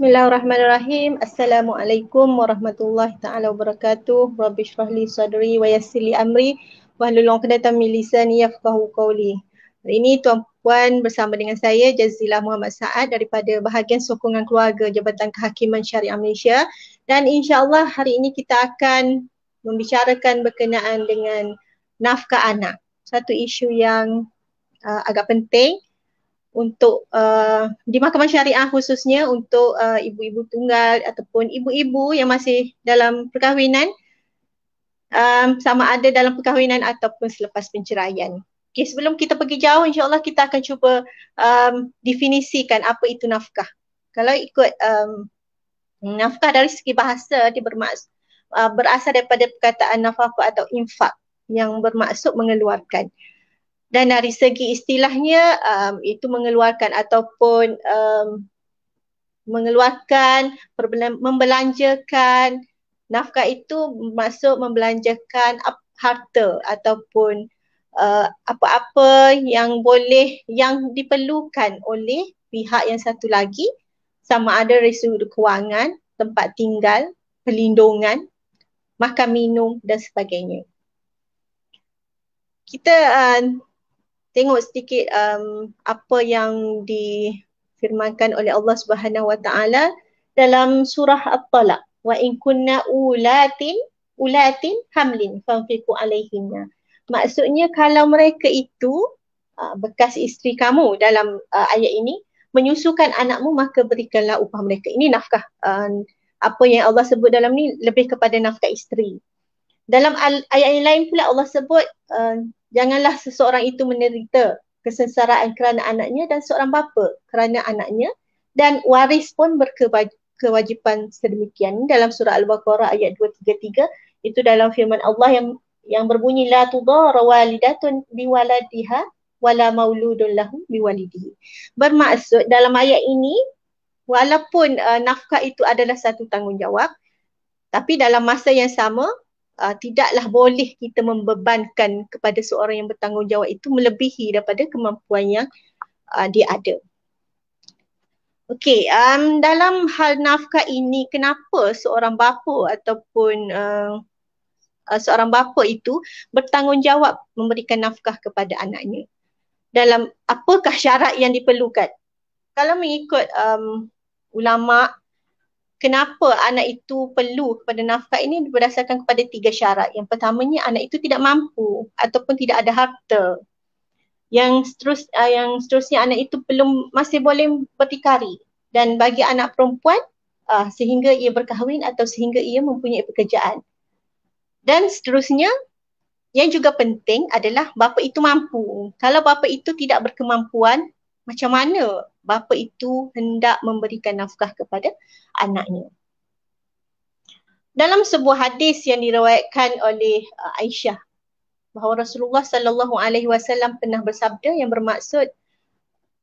Bismillahirrahmanirrahim. Assalamualaikum warahmatullahi taala wabarakatuh. Rabbi syrahli sadri wa yassirli amri wahlul 'uqdatam min lisani yafqahu qawli. Hari ini tuan puan bersama dengan saya Jazilah Muhammad Saad daripada bahagian sokongan keluarga Jabatan Kehakiman Syariah Malaysia dan insya-Allah hari ini kita akan membicarakan berkenaan dengan nafkah anak. Satu isu yang uh, agak penting untuk uh, di mahkamah syariah khususnya untuk uh, ibu-ibu tunggal ataupun ibu-ibu yang masih dalam perkahwinan um, sama ada dalam perkahwinan ataupun selepas penceraian. Okay, sebelum kita pergi jauh insyaAllah kita akan cuba um, definisikan apa itu nafkah. Kalau ikut um, nafkah dari segi bahasa dia bermaksud uh, berasal daripada perkataan nafkah atau infak yang bermaksud mengeluarkan dan dari segi istilahnya um, itu mengeluarkan ataupun um, mengeluarkan membelanjakan nafkah itu masuk membelanjakan harta ataupun uh, apa-apa yang boleh yang diperlukan oleh pihak yang satu lagi sama ada resursi kewangan, tempat tinggal, perlindungan, makan minum dan sebagainya. Kita uh, tengok sedikit um, apa yang difirmankan oleh Allah Subhanahu Wa Taala dalam surah At-Talaq wa in kunna ulatin ulatin hamlin fanfiqu alaihinna maksudnya kalau mereka itu uh, bekas isteri kamu dalam uh, ayat ini menyusukan anakmu maka berikanlah upah mereka ini nafkah uh, apa yang Allah sebut dalam ni lebih kepada nafkah isteri dalam ayat yang lain pula Allah sebut uh, janganlah seseorang itu menderita kesengsaraan kerana anaknya dan seorang bapa kerana anaknya dan waris pun berkewajipan sedemikian dalam surah al-baqarah ayat 233 itu dalam firman Allah yang yang berbunyi la tudar walidatun biwaladiha wala mauludun lahu biwalidihi bermaksud dalam ayat ini walaupun uh, nafkah itu adalah satu tanggungjawab tapi dalam masa yang sama uh, tidaklah boleh kita membebankan kepada seorang yang bertanggungjawab itu melebihi daripada kemampuan yang uh, dia ada. Okey, um, dalam hal nafkah ini kenapa seorang bapa ataupun uh, uh, seorang bapa itu bertanggungjawab memberikan nafkah kepada anaknya? Dalam apakah syarat yang diperlukan? Kalau mengikut um, ulama' kenapa anak itu perlu kepada nafkah ini berdasarkan kepada tiga syarat. Yang pertamanya anak itu tidak mampu ataupun tidak ada harta. Yang terus uh, ah, yang seterusnya anak itu belum masih boleh bertikari dan bagi anak perempuan uh, sehingga ia berkahwin atau sehingga ia mempunyai pekerjaan. Dan seterusnya yang juga penting adalah bapa itu mampu. Kalau bapa itu tidak berkemampuan, macam mana bapa itu hendak memberikan nafkah kepada anaknya. Dalam sebuah hadis yang diriwayatkan oleh uh, Aisyah bahawa Rasulullah sallallahu alaihi wasallam pernah bersabda yang bermaksud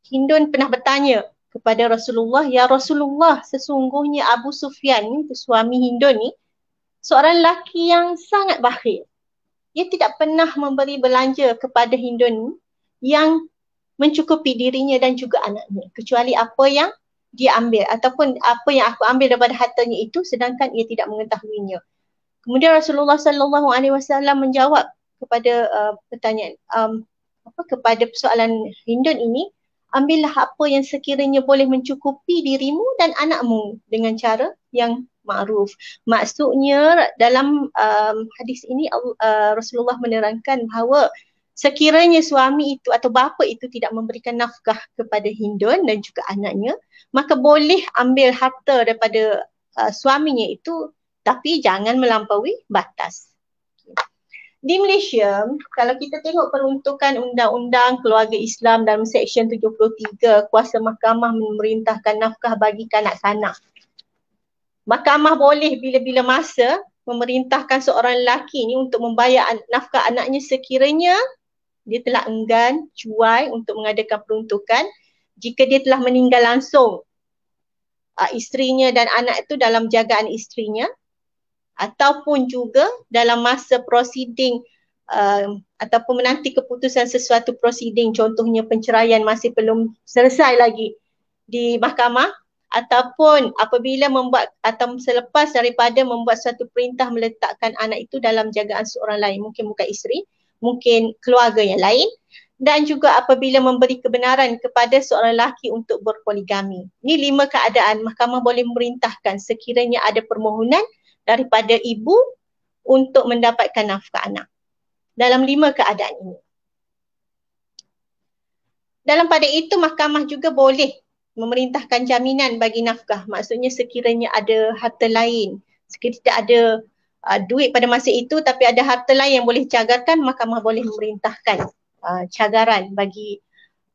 Hindun pernah bertanya kepada Rasulullah, "Ya Rasulullah, sesungguhnya Abu Sufyan ni, suami Hindun ni, seorang lelaki yang sangat bakhil. Dia tidak pernah memberi belanja kepada Hindun ni, yang mencukupi dirinya dan juga anaknya kecuali apa yang dia ambil ataupun apa yang aku ambil daripada hartanya itu sedangkan ia tidak mengetahuinya. Kemudian Rasulullah sallallahu alaihi wasallam menjawab kepada uh, pertanyaan um, apa kepada persoalan Hindun ini ambillah apa yang sekiranya boleh mencukupi dirimu dan anakmu dengan cara yang ma'ruf. Maksudnya dalam um, hadis ini uh, Rasulullah menerangkan bahawa Sekiranya suami itu atau bapa itu tidak memberikan nafkah kepada Hindun dan juga anaknya, maka boleh ambil harta daripada uh, suaminya itu tapi jangan melampaui batas. Di Malaysia, kalau kita tengok peruntukan undang-undang keluarga Islam dalam Seksyen 73, kuasa mahkamah memerintahkan nafkah bagi kanak-kanak. Mahkamah boleh bila-bila masa memerintahkan seorang lelaki ni untuk membayar nafkah anaknya sekiranya dia telah enggan cuai untuk mengadakan peruntukan jika dia telah meninggal langsung uh, isterinya dan anak itu dalam jagaan isterinya ataupun juga dalam masa proceeding uh, ah, ataupun menanti keputusan sesuatu proceeding contohnya penceraian masih belum selesai lagi di mahkamah ataupun apabila membuat atau selepas daripada membuat suatu perintah meletakkan anak itu dalam jagaan seorang lain mungkin bukan isteri mungkin keluarga yang lain dan juga apabila memberi kebenaran kepada seorang lelaki untuk berpoligami. Ini lima keadaan mahkamah boleh memerintahkan sekiranya ada permohonan daripada ibu untuk mendapatkan nafkah anak. Dalam lima keadaan ini. Dalam pada itu mahkamah juga boleh memerintahkan jaminan bagi nafkah. Maksudnya sekiranya ada harta lain, sekiranya tidak ada uh, duit pada masa itu tapi ada harta lain yang boleh cagarkan mahkamah boleh memerintahkan uh, cagaran bagi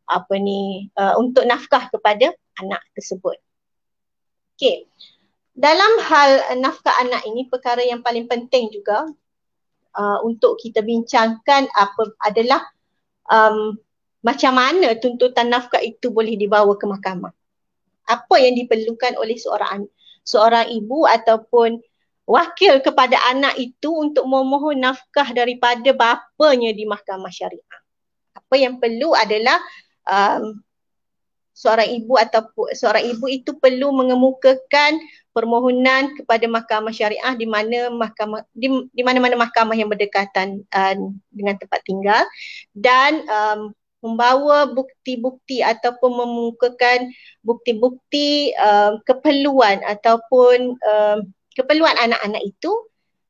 apa ni uh, untuk nafkah kepada anak tersebut. Okey. Dalam hal nafkah anak ini perkara yang paling penting juga uh, untuk kita bincangkan apa adalah um, macam mana tuntutan nafkah itu boleh dibawa ke mahkamah. Apa yang diperlukan oleh seorang seorang ibu ataupun wakil kepada anak itu untuk memohon nafkah daripada bapanya di mahkamah syariah. Apa yang perlu adalah um, seorang ibu ataupun seorang ibu itu perlu mengemukakan permohonan kepada mahkamah syariah di mana mahkamah di, di mana-mana mahkamah yang berdekatan uh, dengan tempat tinggal dan um, membawa bukti-bukti ataupun memukakan bukti-bukti uh, keperluan ataupun uh, keperluan anak-anak itu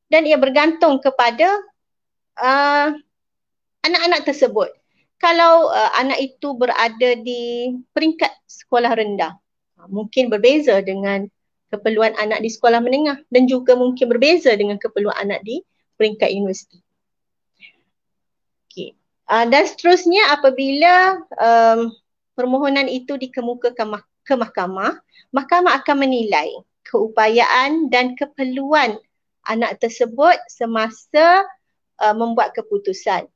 dan ia bergantung kepada uh, anak-anak tersebut. Kalau uh, anak itu berada di peringkat sekolah rendah, uh, mungkin berbeza dengan keperluan anak di sekolah menengah dan juga mungkin berbeza dengan keperluan anak di peringkat universiti. Okay. Uh, dan seterusnya apabila um, permohonan itu dikemukakan ke mahkamah, mahkamah akan menilai keupayaan dan keperluan anak tersebut semasa uh, membuat keputusan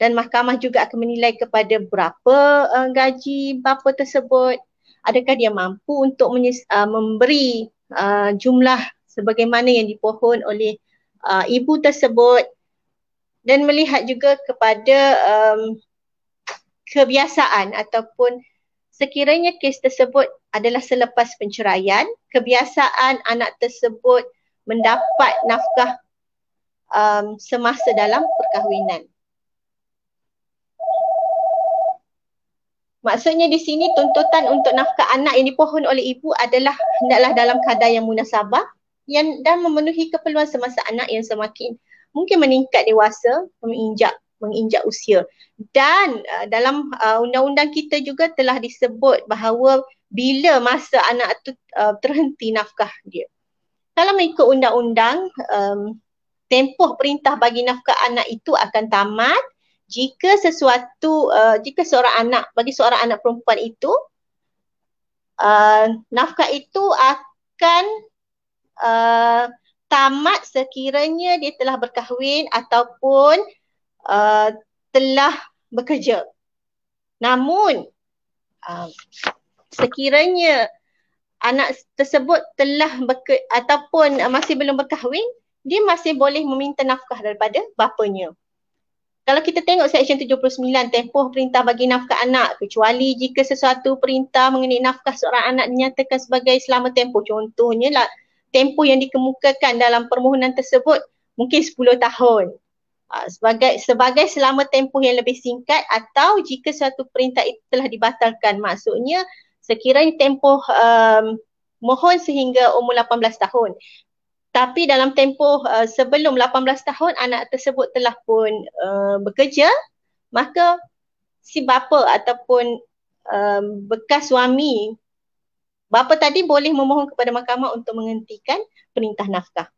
dan mahkamah juga akan menilai kepada berapa uh, gaji bapa tersebut adakah dia mampu untuk uh, memberi uh, jumlah sebagaimana yang dipohon oleh uh, ibu tersebut dan melihat juga kepada um, kebiasaan ataupun sekiranya kes tersebut adalah selepas penceraian kebiasaan anak tersebut mendapat nafkah um, semasa dalam perkahwinan. Maksudnya di sini tuntutan untuk nafkah anak yang dipohon oleh ibu adalah hendaklah dalam kadar yang munasabah yang dan memenuhi keperluan semasa anak yang semakin mungkin meningkat dewasa menginjak menginjak usia dan uh, dalam uh, undang-undang kita juga telah disebut bahawa bila masa anak tu uh, terhenti nafkah dia. Kalau mengikut undang-undang, um, tempoh perintah bagi nafkah anak itu akan tamat jika sesuatu, uh, jika seorang anak, bagi seorang anak perempuan itu, uh, nafkah itu akan uh, tamat sekiranya dia telah berkahwin ataupun uh, telah bekerja. Namun, uh, sekiranya anak tersebut telah berke, ataupun masih belum berkahwin, dia masih boleh meminta nafkah daripada bapanya. Kalau kita tengok Seksyen 79, tempoh perintah bagi nafkah anak kecuali jika sesuatu perintah mengenai nafkah seorang anak dinyatakan sebagai selama tempoh. Contohnya lah, tempoh yang dikemukakan dalam permohonan tersebut mungkin 10 tahun. Ha, sebagai sebagai selama tempoh yang lebih singkat atau jika suatu perintah itu telah dibatalkan. Maksudnya sekiranya tempoh um, mohon sehingga umur 18 tahun tapi dalam tempoh uh, sebelum 18 tahun anak tersebut telah pun uh, bekerja maka si bapa ataupun um, bekas suami bapa tadi boleh memohon kepada mahkamah untuk menghentikan perintah nafkah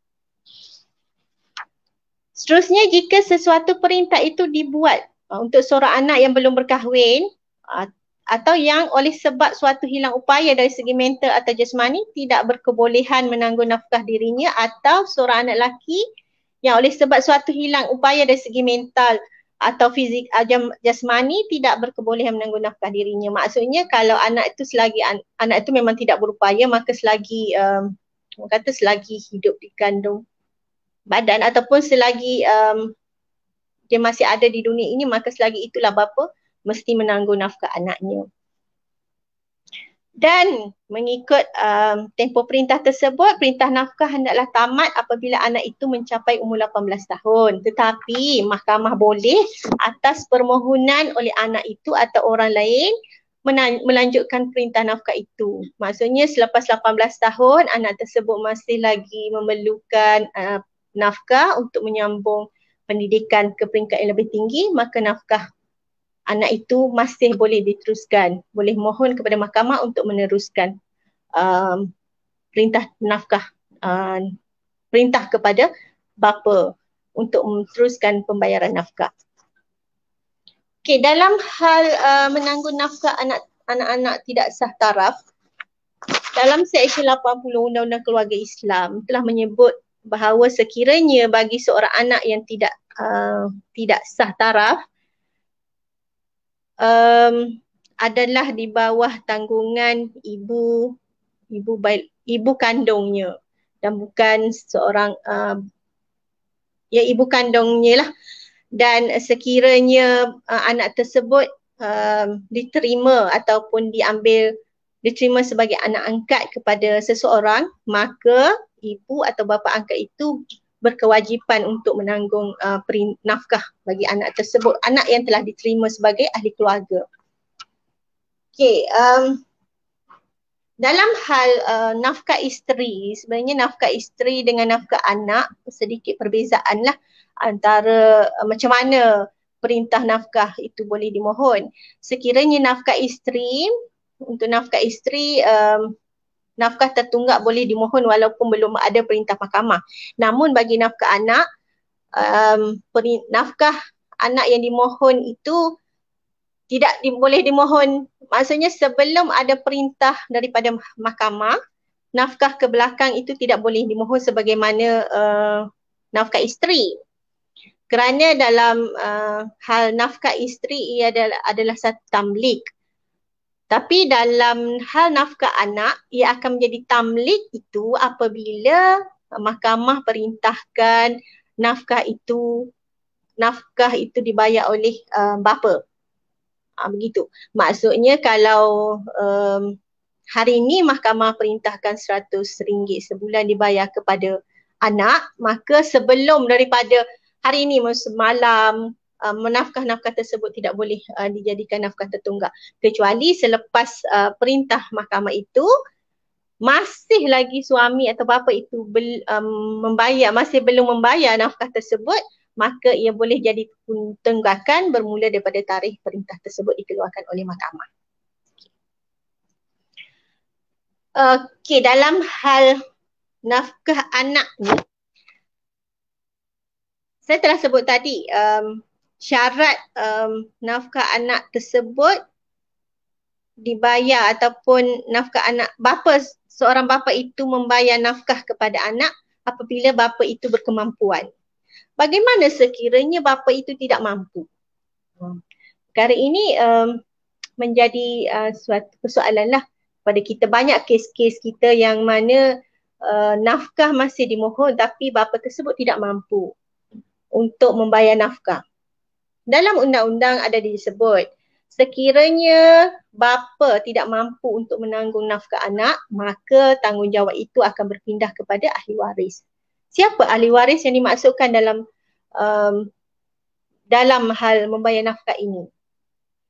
seterusnya jika sesuatu perintah itu dibuat uh, untuk seorang anak yang belum berkahwin uh, atau yang oleh sebab suatu hilang upaya dari segi mental atau jasmani tidak berkebolehan menanggung nafkah dirinya atau seorang anak lelaki yang oleh sebab suatu hilang upaya dari segi mental atau fizik ah, jasmani tidak berkebolehan menanggung nafkah dirinya. Maksudnya kalau anak itu selagi an- anak itu memang tidak berupaya maka selagi um, kata selagi hidup di kandung badan ataupun selagi um, dia masih ada di dunia ini maka selagi itulah bapa mesti menanggung nafkah anaknya. Dan mengikut um, tempoh perintah tersebut, perintah nafkah hendaklah tamat apabila anak itu mencapai umur 18 tahun. Tetapi mahkamah boleh atas permohonan oleh anak itu atau orang lain melanjutkan perintah nafkah itu. Maksudnya selepas 18 tahun anak tersebut masih lagi memerlukan uh, nafkah untuk menyambung pendidikan ke peringkat yang lebih tinggi, maka nafkah anak itu masih boleh diteruskan boleh mohon kepada mahkamah untuk meneruskan um, perintah nafkah um, perintah kepada bapa untuk meneruskan pembayaran nafkah okey dalam hal uh, menanggung nafkah anak anak tidak sah taraf dalam seksyen 80 undang-undang keluarga Islam telah menyebut bahawa sekiranya bagi seorang anak yang tidak uh, tidak sah taraf um, adalah di bawah tanggungan ibu ibu baik ibu kandungnya dan bukan seorang um, ya ibu kandungnya lah dan sekiranya uh, anak tersebut um, diterima ataupun diambil diterima sebagai anak angkat kepada seseorang maka ibu atau bapa angkat itu berkewajipan untuk menanggung uh, perin- nafkah bagi anak tersebut anak yang telah diterima sebagai ahli keluarga. Okay, um dalam hal uh, nafkah isteri, sebenarnya nafkah isteri dengan nafkah anak sedikit perbezaanlah antara uh, macam mana perintah nafkah itu boleh dimohon. Sekiranya nafkah isteri untuk nafkah isteri um, nafkah tertunggak boleh dimohon walaupun belum ada perintah mahkamah. Namun bagi nafkah anak, um, nafkah anak yang dimohon itu tidak di- boleh dimohon. Maksudnya sebelum ada perintah daripada mahkamah, nafkah ke belakang itu tidak boleh dimohon sebagaimana uh, nafkah isteri. Kerana dalam uh, hal nafkah isteri ia adalah, adalah satu tamlik. Tapi dalam hal nafkah anak, ia akan menjadi tamlik itu apabila mahkamah perintahkan nafkah itu nafkah itu dibayar oleh uh, bapa. Ha, begitu. Maksudnya kalau um, hari ini mahkamah perintahkan seratus ringgit sebulan dibayar kepada anak, maka sebelum daripada hari ini malam. Uh, menafkah nafkah tersebut tidak boleh uh, dijadikan nafkah tertunggak kecuali selepas uh, perintah mahkamah itu masih lagi suami atau bapa itu bel, um, membayar masih belum membayar nafkah tersebut maka ia boleh jadi tunggakan bermula daripada tarikh perintah tersebut dikeluarkan oleh mahkamah okey dalam hal nafkah anak ni saya telah sebut tadi um, syarat um, nafkah anak tersebut dibayar ataupun nafkah anak bapa seorang bapa itu membayar nafkah kepada anak apabila bapa itu berkemampuan. Bagaimana sekiranya bapa itu tidak mampu? Hmm. Perkara ini um, menjadi uh, suatu persoalan lah pada kita banyak kes-kes kita yang mana uh, nafkah masih dimohon tapi bapa tersebut tidak mampu untuk membayar nafkah dalam undang-undang ada disebut sekiranya bapa tidak mampu untuk menanggung nafkah anak maka tanggungjawab itu akan berpindah kepada ahli waris siapa ahli waris yang dimaksudkan dalam um, dalam hal membayar nafkah ini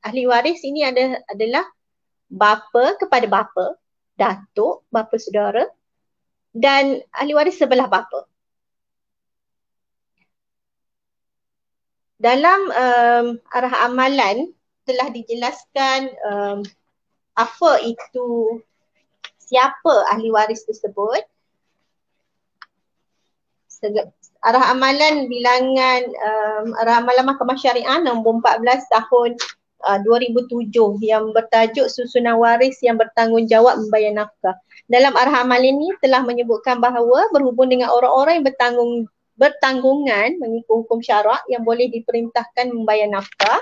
ahli waris ini ada, adalah bapa kepada bapa datuk bapa saudara dan ahli waris sebelah bapa dalam um, arah amalan telah dijelaskan um, apa itu siapa ahli waris tersebut arah amalan bilangan um, arah amalan mahkamah syariah nombor 14 tahun uh, 2007 yang bertajuk susunan waris yang bertanggungjawab membayar nafkah dalam arah amalan ini telah menyebutkan bahawa berhubung dengan orang-orang yang bertanggung bertanggungan mengikut hukum syarak yang boleh diperintahkan membayar nafkah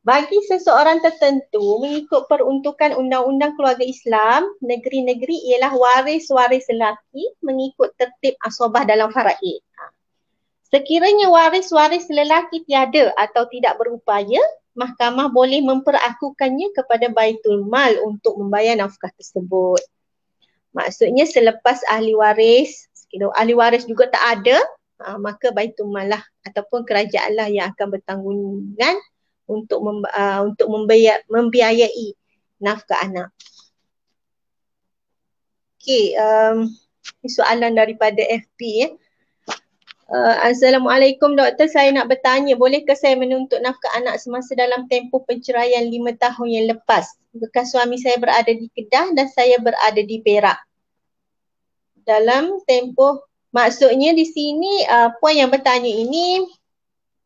bagi seseorang tertentu mengikut peruntukan undang-undang keluarga Islam negeri-negeri ialah waris-waris lelaki mengikut tertib asobah dalam faraid ha. sekiranya waris-waris lelaki tiada atau tidak berupaya mahkamah boleh memperakukannya kepada baitul mal untuk membayar nafkah tersebut maksudnya selepas ahli waris kalau ahli waris juga tak ada uh, maka baitul lah ataupun kerajaanlah yang akan bertanggungjawab untuk mem, uh, untuk membiay- membiayai nafkah anak. Okey, um, soalan daripada FP ya. Uh, Assalamualaikum doktor, saya nak bertanya bolehkah saya menuntut nafkah anak semasa dalam tempoh penceraian lima tahun yang lepas? Bekas suami saya berada di Kedah dan saya berada di Perak dalam tempoh maksudnya di sini uh, puan yang bertanya ini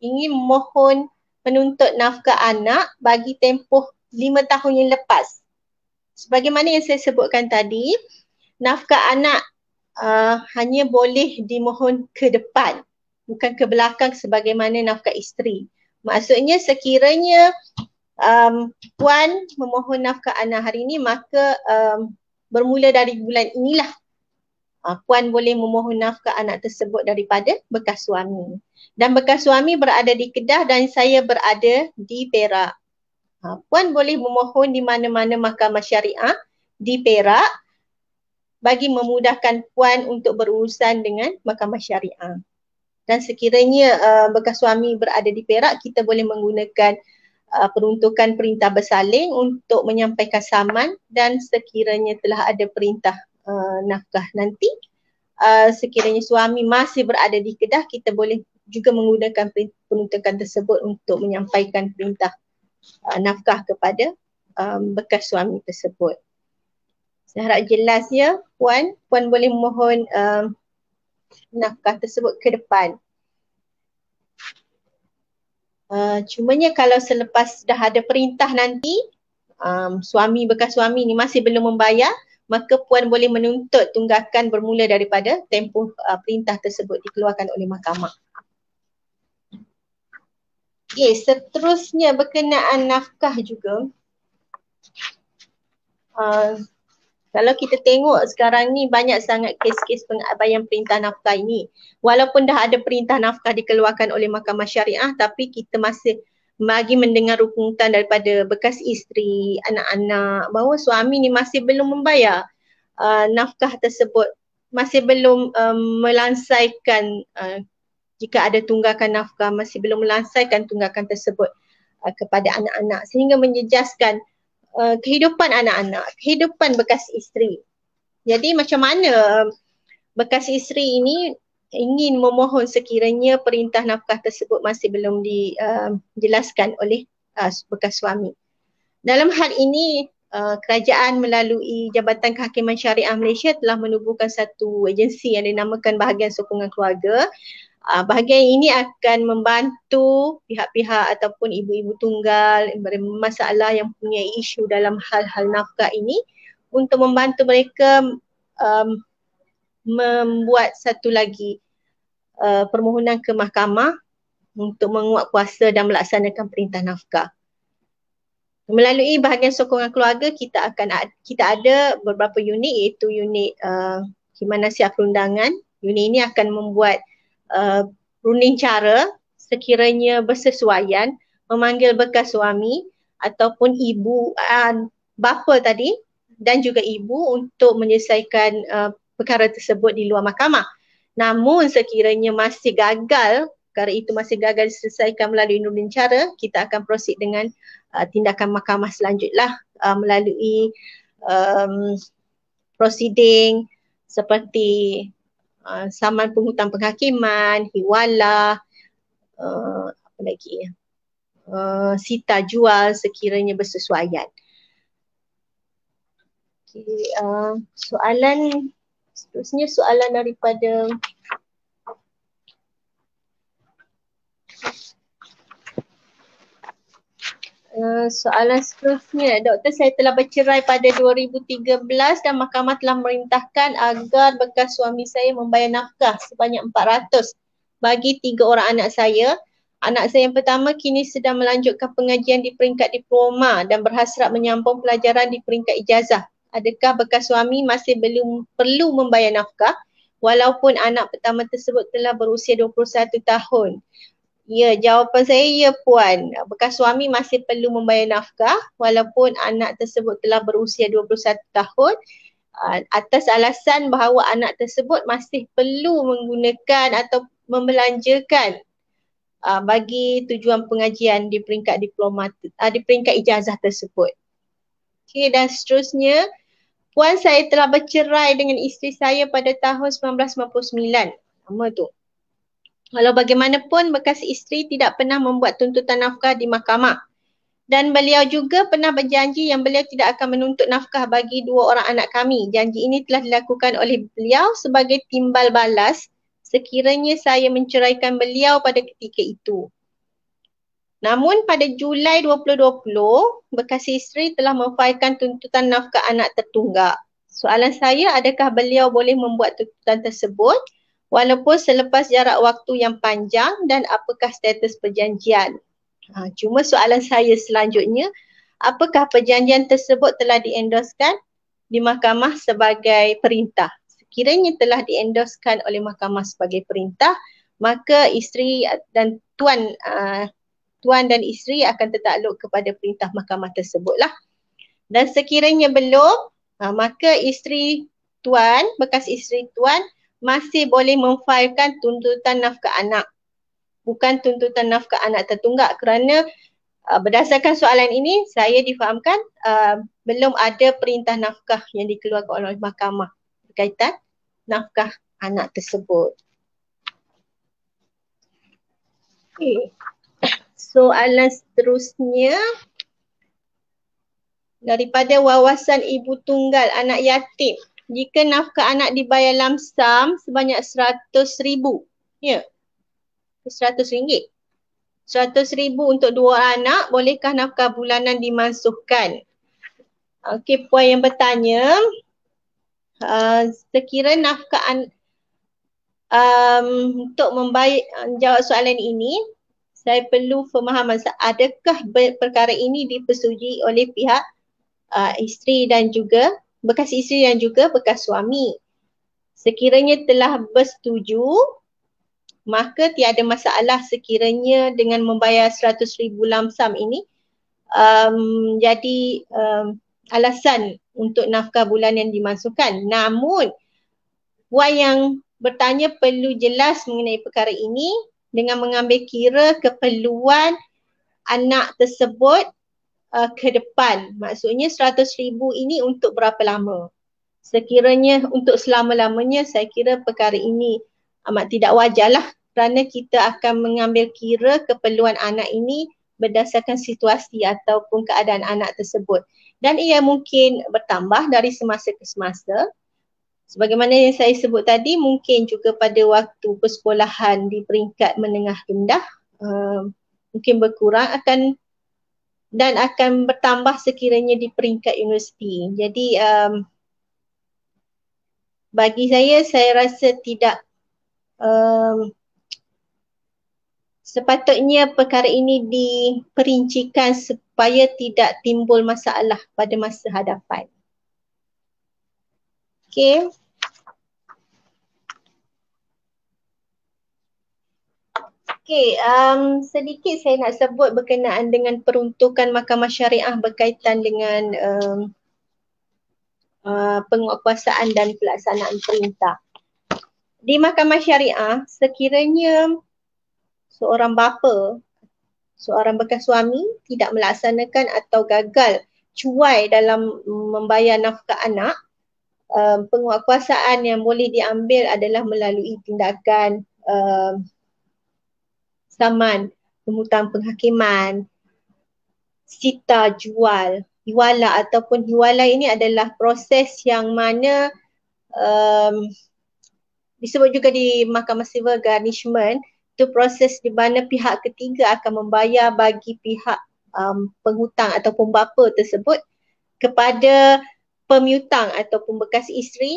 ingin mohon menuntut nafkah anak bagi tempoh lima tahun yang lepas. Sebagaimana yang saya sebutkan tadi, nafkah anak uh, hanya boleh dimohon ke depan bukan ke belakang sebagaimana nafkah isteri. Maksudnya sekiranya um, puan memohon nafkah anak hari ini maka um, bermula dari bulan inilah uh, puan boleh memohon nafkah anak tersebut daripada bekas suami. Dan bekas suami berada di Kedah dan saya berada di Perak. Uh, puan boleh memohon di mana-mana mahkamah syariah di Perak bagi memudahkan puan untuk berurusan dengan mahkamah syariah. Dan sekiranya uh, bekas suami berada di Perak, kita boleh menggunakan uh, peruntukan perintah bersaling untuk menyampaikan saman dan sekiranya telah ada perintah uh, nafkah nanti uh, sekiranya suami masih berada di Kedah kita boleh juga menggunakan peruntukan tersebut untuk menyampaikan perintah uh, nafkah kepada um, bekas suami tersebut. Saya harap jelas ya puan, puan boleh mohon um, nafkah tersebut ke depan. Uh, cumanya kalau selepas dah ada perintah nanti um, suami bekas suami ni masih belum membayar maka puan boleh menuntut tunggakan bermula daripada tempoh uh, perintah tersebut dikeluarkan oleh mahkamah. Okay, seterusnya berkenaan nafkah juga. Uh, kalau kita tengok sekarang ni banyak sangat kes-kes pengabaian perintah nafkah ini. Walaupun dah ada perintah nafkah dikeluarkan oleh mahkamah syariah tapi kita masih bagi mendengar rukungan daripada bekas isteri, anak-anak bahawa suami ni masih belum membayar uh, nafkah tersebut, masih belum um, melansaikan uh, jika ada tunggakan nafkah, masih belum melansaikan tunggakan tersebut uh, kepada anak-anak sehingga menjejaskan uh, kehidupan anak-anak, kehidupan bekas isteri. Jadi macam mana um, bekas isteri ini ingin memohon sekiranya perintah nafkah tersebut masih belum di, uh, dijelaskan oleh uh, bekas suami. Dalam hal ini, uh, kerajaan melalui Jabatan Kehakiman Syariah Malaysia telah menubuhkan satu agensi yang dinamakan Bahagian Sokongan Keluarga. Uh, bahagian ini akan membantu pihak-pihak ataupun ibu-ibu tunggal bermasalah yang punya isu dalam hal-hal nafkah ini untuk membantu mereka um, membuat satu lagi uh, permohonan ke mahkamah untuk menguat kuasa dan melaksanakan perintah nafkah. Melalui bahagian sokongan keluarga kita akan kita ada beberapa unit iaitu unit uh, himanan siap perundangan. Unit ini akan membuat uh, runding cara sekiranya bersesuaian memanggil bekas suami ataupun ibu uh, bapa tadi dan juga ibu untuk menyelesaikan uh, perkara tersebut di luar mahkamah. Namun sekiranya masih gagal, perkara itu masih gagal diselesaikan melalui nurun cara, kita akan proceed dengan uh, tindakan mahkamah selanjutnya uh, melalui um, proceeding seperti uh, saman penghutang penghakiman, hiwala, uh, apa lagi ya, uh, sita jual sekiranya bersesuaian. Okay, uh, soalan Seterusnya soalan daripada Uh, soalan seterusnya, doktor saya telah bercerai pada 2013 dan mahkamah telah merintahkan agar bekas suami saya membayar nafkah sebanyak 400 bagi tiga orang anak saya. Anak saya yang pertama kini sedang melanjutkan pengajian di peringkat diploma dan berhasrat menyambung pelajaran di peringkat ijazah adakah bekas suami masih belum perlu membayar nafkah walaupun anak pertama tersebut telah berusia 21 tahun? Ya, jawapan saya ya puan. Bekas suami masih perlu membayar nafkah walaupun anak tersebut telah berusia 21 tahun ah, atas alasan bahawa anak tersebut masih perlu menggunakan atau membelanjakan Uh, bagi tujuan pengajian di peringkat diploma uh, di peringkat ijazah tersebut. Okey dan seterusnya Puan saya telah bercerai dengan isteri saya pada tahun 1999. Lama tu. Walau bagaimanapun bekas isteri tidak pernah membuat tuntutan nafkah di mahkamah. Dan beliau juga pernah berjanji yang beliau tidak akan menuntut nafkah bagi dua orang anak kami. Janji ini telah dilakukan oleh beliau sebagai timbal balas sekiranya saya menceraikan beliau pada ketika itu. Namun pada Julai 2020, bekas isteri telah memfailkan tuntutan nafkah anak tertunggak. Soalan saya adakah beliau boleh membuat tuntutan tersebut walaupun selepas jarak waktu yang panjang dan apakah status perjanjian? Ha, cuma soalan saya selanjutnya, apakah perjanjian tersebut telah diendoskan di mahkamah sebagai perintah? Sekiranya telah diendoskan oleh mahkamah sebagai perintah, maka isteri dan tuan uh, tuan dan isteri akan tertakluk kepada perintah mahkamah tersebutlah. Dan sekiranya belum, ha, maka isteri tuan, bekas isteri tuan masih boleh memfailkan tuntutan nafkah anak. Bukan tuntutan nafkah anak tertunggak kerana uh, berdasarkan soalan ini saya difahamkan uh, belum ada perintah nafkah yang dikeluarkan oleh mahkamah berkaitan nafkah anak tersebut soalan seterusnya daripada wawasan ibu tunggal anak yatim jika nafkah anak dibayar lamsam sebanyak seratus ribu, ya RM100 RM100,000 untuk dua anak bolehkah nafkah bulanan dimasukkan? Okey puan yang bertanya uh, sekira nafkah an- um, untuk membayar jawab soalan ini saya perlu pemahaman adakah perkara ini dipersetujui oleh pihak uh, isteri dan juga bekas isteri dan juga bekas suami sekiranya telah bersetuju maka tiada masalah sekiranya dengan membayar seratus ribu lamsam ini um, jadi um, alasan untuk nafkah bulan yang dimasukkan namun buah yang bertanya perlu jelas mengenai perkara ini dengan mengambil kira keperluan anak tersebut uh, ke depan. Maksudnya 100 ribu ini untuk berapa lama. Sekiranya untuk selama-lamanya saya kira perkara ini amat tidak wajarlah kerana kita akan mengambil kira keperluan anak ini berdasarkan situasi ataupun keadaan anak tersebut. Dan ia mungkin bertambah dari semasa ke semasa. Sebagaimana yang saya sebut tadi mungkin juga pada waktu persekolahan di peringkat menengah rendah uh, mungkin berkurang akan dan akan bertambah sekiranya di peringkat universiti. Jadi um, bagi saya saya rasa tidak um, sepatutnya perkara ini diperincikan supaya tidak timbul masalah pada masa hadapan. Okay. Okay, um, sedikit saya nak sebut berkenaan dengan peruntukan Mahkamah Syariah berkaitan dengan um, uh, penguatkuasaan dan pelaksanaan perintah. Di Mahkamah Syariah, sekiranya seorang bapa, seorang bekas suami tidak melaksanakan atau gagal cuai dalam membayar nafkah anak, um, penguatkuasaan yang boleh diambil adalah melalui tindakan um, saman, pemutang penghakiman, sita jual, hiwala ataupun hiwala ini adalah proses yang mana um, disebut juga di Mahkamah Civil Garnishment itu proses di mana pihak ketiga akan membayar bagi pihak um, penghutang ataupun bapa tersebut kepada pemutang ataupun bekas isteri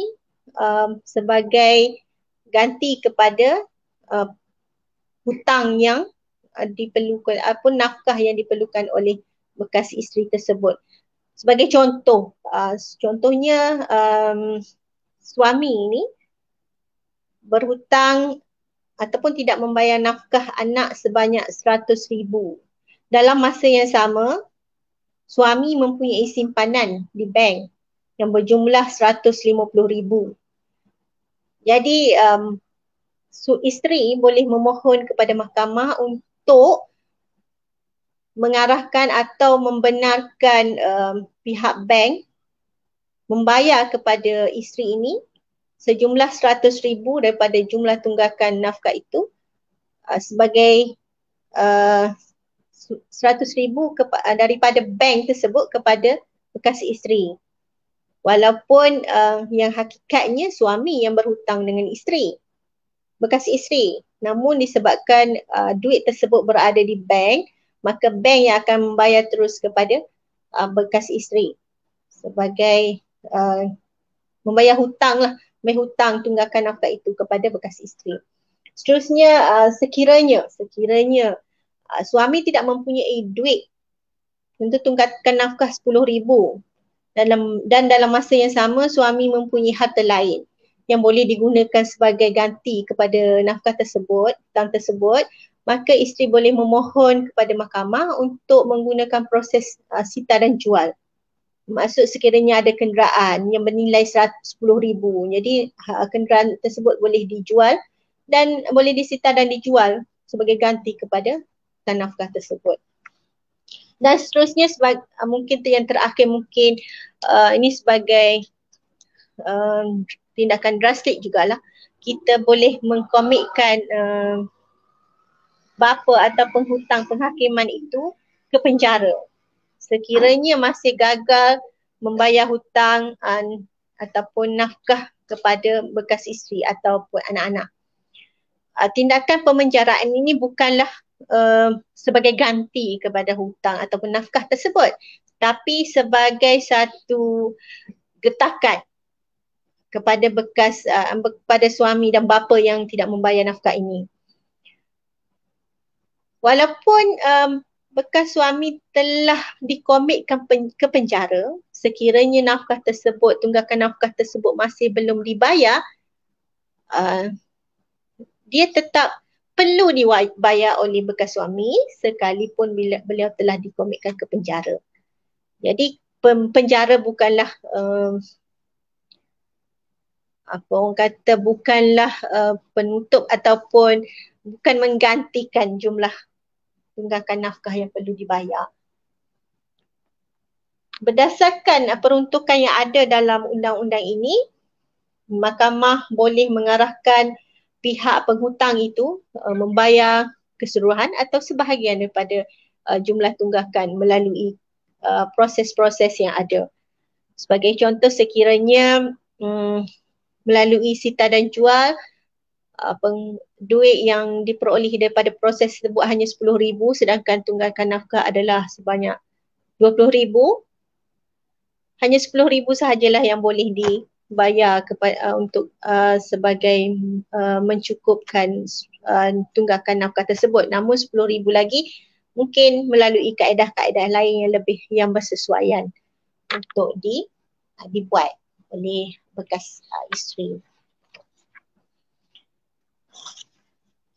um, sebagai ganti kepada uh, hutang yang uh, diperlukan ataupun nafkah yang diperlukan oleh bekas isteri tersebut. Sebagai contoh, uh, contohnya um, suami ini berhutang ataupun tidak membayar nafkah anak sebanyak RM100,000. Dalam masa yang sama, suami mempunyai simpanan di bank yang berjumlah 150 ribu. Jadi um, su isteri boleh memohon kepada mahkamah untuk mengarahkan atau membenarkan um, pihak bank membayar kepada isteri ini sejumlah 100 ribu daripada jumlah tunggakan nafkah itu uh, sebagai uh, 100 ribu daripada bank tersebut kepada bekas isteri walaupun uh, yang hakikatnya suami yang berhutang dengan isteri bekas isteri namun disebabkan uh, duit tersebut berada di bank maka bank yang akan membayar terus kepada uh, bekas isteri sebagai uh, membayar hutang lah membayar hutang tunggakan nafkah itu kepada bekas isteri seterusnya uh, sekiranya sekiranya uh, suami tidak mempunyai duit untuk tunggakan nafkah 10000 dalam dan dalam masa yang sama suami mempunyai harta lain yang boleh digunakan sebagai ganti kepada nafkah tersebut hutang tersebut maka isteri boleh memohon kepada mahkamah untuk menggunakan proses uh, sita dan jual maksud sekiranya ada kenderaan yang bernilai 110000 jadi uh, kenderaan tersebut boleh dijual dan boleh disita dan dijual sebagai ganti kepada nafkah tersebut dan seterusnya sebagai uh, mungkin yang terakhir mungkin uh, ini sebagai um, tindakan drastik juga lah kita boleh mengkomitkan uh, bapa ataupun hutang penghakiman itu ke penjara sekiranya masih gagal membayar hutang uh, ataupun nafkah kepada bekas isteri ataupun anak-anak. Uh, tindakan pemenjaraan ini bukanlah Um, sebagai ganti kepada hutang ataupun nafkah tersebut tapi sebagai satu getakan kepada bekas uh, kepada suami dan bapa yang tidak membayar nafkah ini walaupun um, bekas suami telah dikomitkan pen, ke penjara sekiranya nafkah tersebut tunggakan nafkah tersebut masih belum dibayar uh, dia tetap perlu dibayar oleh bekas suami sekalipun bila beliau telah dikomitkan ke penjara. Jadi penjara bukanlah uh, apa orang kata bukanlah uh, penutup ataupun bukan menggantikan jumlah tunggakan nafkah yang perlu dibayar. Berdasarkan eh, peruntukan yang ada dalam undang-undang ini, mahkamah boleh mengarahkan pihak penghutang itu uh, membayar keseluruhan atau sebahagian daripada uh, jumlah tunggakan melalui uh, proses-proses yang ada. Sebagai contoh sekiranya um, melalui sita dan jual uh, peng, duit yang diperoleh daripada proses tersebut hanya RM10,000 sedangkan tunggakan nafkah adalah sebanyak RM20,000 hanya RM10,000 sahajalah yang boleh di bayar kepada uh, untuk uh, sebagai uh, mencukupkan uh, tunggakan nafkah tersebut namun 10000 lagi mungkin melalui kaedah-kaedah lain yang lebih yang bersesuaian untuk di uh, dibuat oleh bekas uh, isteri.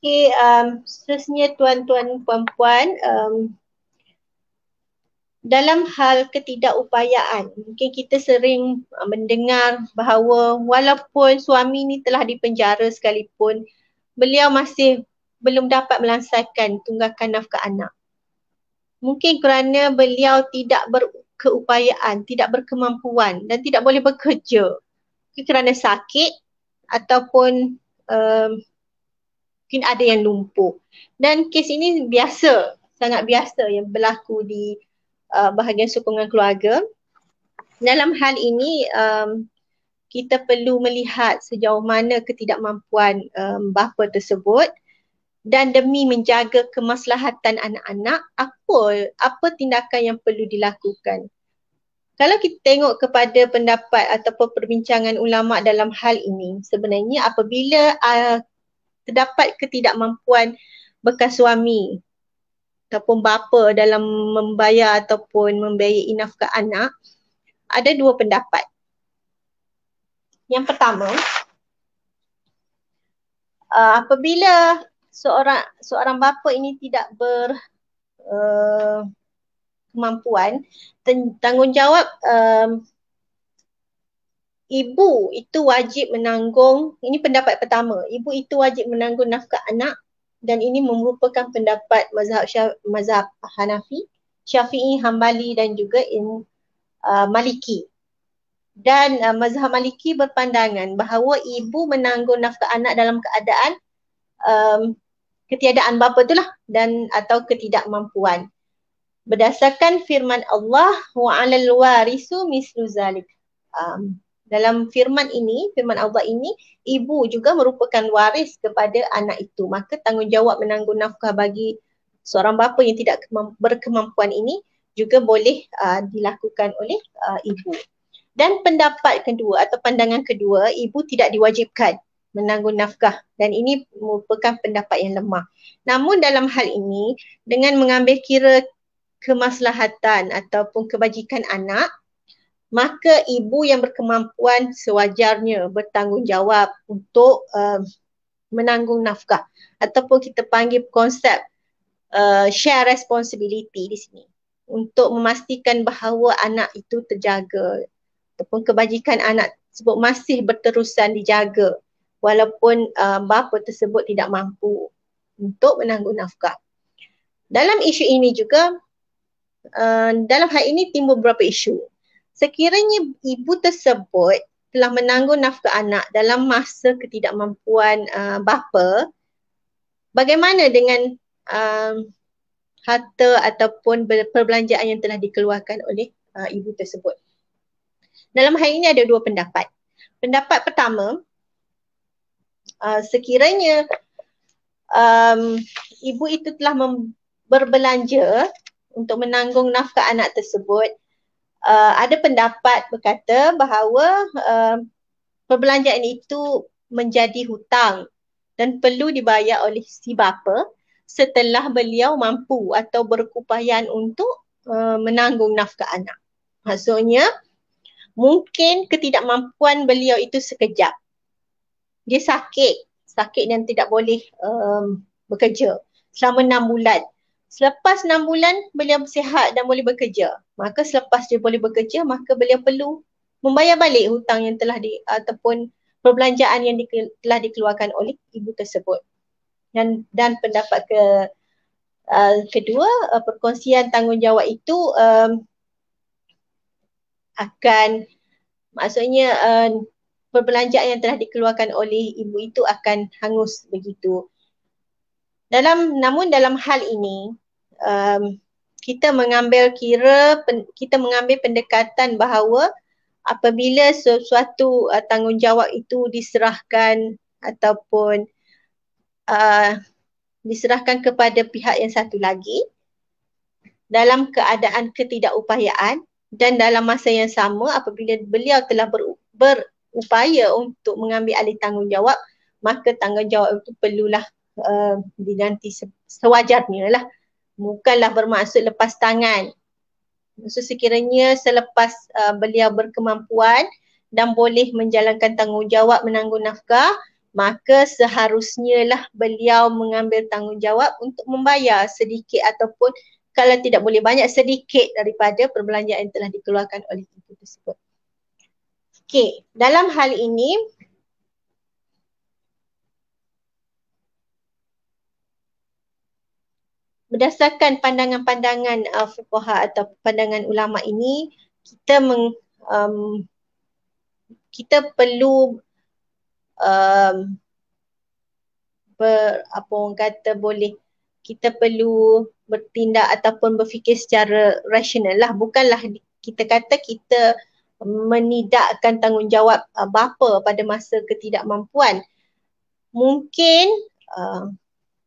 Okey um seterusnya tuan-tuan puan-puan um, dalam hal ketidakupayaan mungkin kita sering uh, mendengar bahawa walaupun suami ni telah dipenjara sekalipun beliau masih belum dapat melansaikan tunggakan nafkah anak mungkin kerana beliau tidak berkeupayaan tidak berkemampuan dan tidak boleh bekerja mungkin kerana sakit ataupun um, mungkin ada yang lumpuh dan kes ini biasa sangat biasa yang berlaku di Uh, bahagian sokongan keluarga. Dalam hal ini um, kita perlu melihat sejauh mana ketidakmampuan um, bapa tersebut dan demi menjaga kemaslahatan anak-anak apa apa tindakan yang perlu dilakukan. Kalau kita tengok kepada pendapat ataupun perbincangan ulama dalam hal ini sebenarnya apabila uh, terdapat ketidakmampuan bekas suami ataupun bapa dalam membayar ataupun membayar nafkah anak ada dua pendapat. Yang pertama, uh, apabila seorang seorang bapa ini tidak ber uh, kemampuan tanggungjawab um, ibu itu wajib menanggung ini pendapat pertama ibu itu wajib menanggung nafkah anak dan ini merupakan pendapat mazhab syaf, mazhab Hanafi, Syafi'i, Hambali dan juga in uh, Maliki. Dan uh, mazhab Maliki berpandangan bahawa ibu menanggung nafkah anak dalam keadaan um, ketiadaan bapa itulah dan atau ketidakmampuan. Berdasarkan firman Allah wa 'alal warisu mislu zalik. Um, dalam firman ini, firman Allah ini, ibu juga merupakan waris kepada anak itu. Maka tanggungjawab menanggung nafkah bagi seorang bapa yang tidak berkemampuan ini juga boleh uh, dilakukan oleh uh, ibu. Dan pendapat kedua atau pandangan kedua, ibu tidak diwajibkan menanggung nafkah dan ini merupakan pendapat yang lemah. Namun dalam hal ini, dengan mengambil kira kemaslahatan ataupun kebajikan anak, maka ibu yang berkemampuan sewajarnya bertanggungjawab untuk uh, menanggung nafkah ataupun kita panggil konsep uh, share responsibility di sini untuk memastikan bahawa anak itu terjaga ataupun kebajikan anak tersebut masih berterusan dijaga walaupun uh, bapa tersebut tidak mampu untuk menanggung nafkah. Dalam isu ini juga uh, dalam hal ini timbul beberapa isu sekiranya ibu tersebut telah menanggung nafkah anak dalam masa ketidakmampuan uh, bapa bagaimana dengan uh, harta ataupun perbelanjaan yang telah dikeluarkan oleh uh, ibu tersebut dalam hal ini ada dua pendapat pendapat pertama uh, sekiranya um, ibu itu telah berbelanja untuk menanggung nafkah anak tersebut Uh, ada pendapat berkata bahawa uh, perbelanjaan itu menjadi hutang dan perlu dibayar oleh si bapa setelah beliau mampu atau berkupayan untuk uh, menanggung nafkah anak. Maksudnya mungkin ketidakmampuan beliau itu sekejap. Dia sakit, sakit dan tidak boleh um, bekerja selama enam bulan. Selepas enam bulan beliau sihat dan boleh bekerja. Maka selepas dia boleh bekerja, maka beliau perlu membayar balik hutang yang telah di ataupun perbelanjaan yang di, telah dikeluarkan oleh ibu tersebut. Dan dan pendapat ke uh, kedua, uh, perkongsian tanggungjawab itu um, akan maksudnya uh, perbelanjaan yang telah dikeluarkan oleh ibu itu akan hangus begitu. Dalam namun dalam hal ini um, kita mengambil kira pen, kita mengambil pendekatan bahawa apabila sesuatu uh, tanggungjawab itu diserahkan ataupun uh, diserahkan kepada pihak yang satu lagi dalam keadaan ketidakupayaan dan dalam masa yang sama apabila beliau telah ber, berupaya untuk mengambil alih tanggungjawab maka tanggungjawab itu perlulah uh, diganti sewajarnya lah bukanlah bermaksud lepas tangan. Maksud sekiranya selepas uh, beliau berkemampuan dan boleh menjalankan tanggungjawab menanggung nafkah, maka seharusnya lah beliau mengambil tanggungjawab untuk membayar sedikit ataupun kalau tidak boleh banyak sedikit daripada perbelanjaan yang telah dikeluarkan oleh ibu tersebut. Okay, dalam hal ini berdasarkan pandangan-pandangan uh, fuqaha atau pandangan ulama ini kita meng, um, kita perlu um, ber, apa orang kata boleh kita perlu bertindak ataupun berfikir secara rasional lah bukanlah kita kata kita menidakkan tanggungjawab uh, bapa pada masa ketidakmampuan mungkin uh,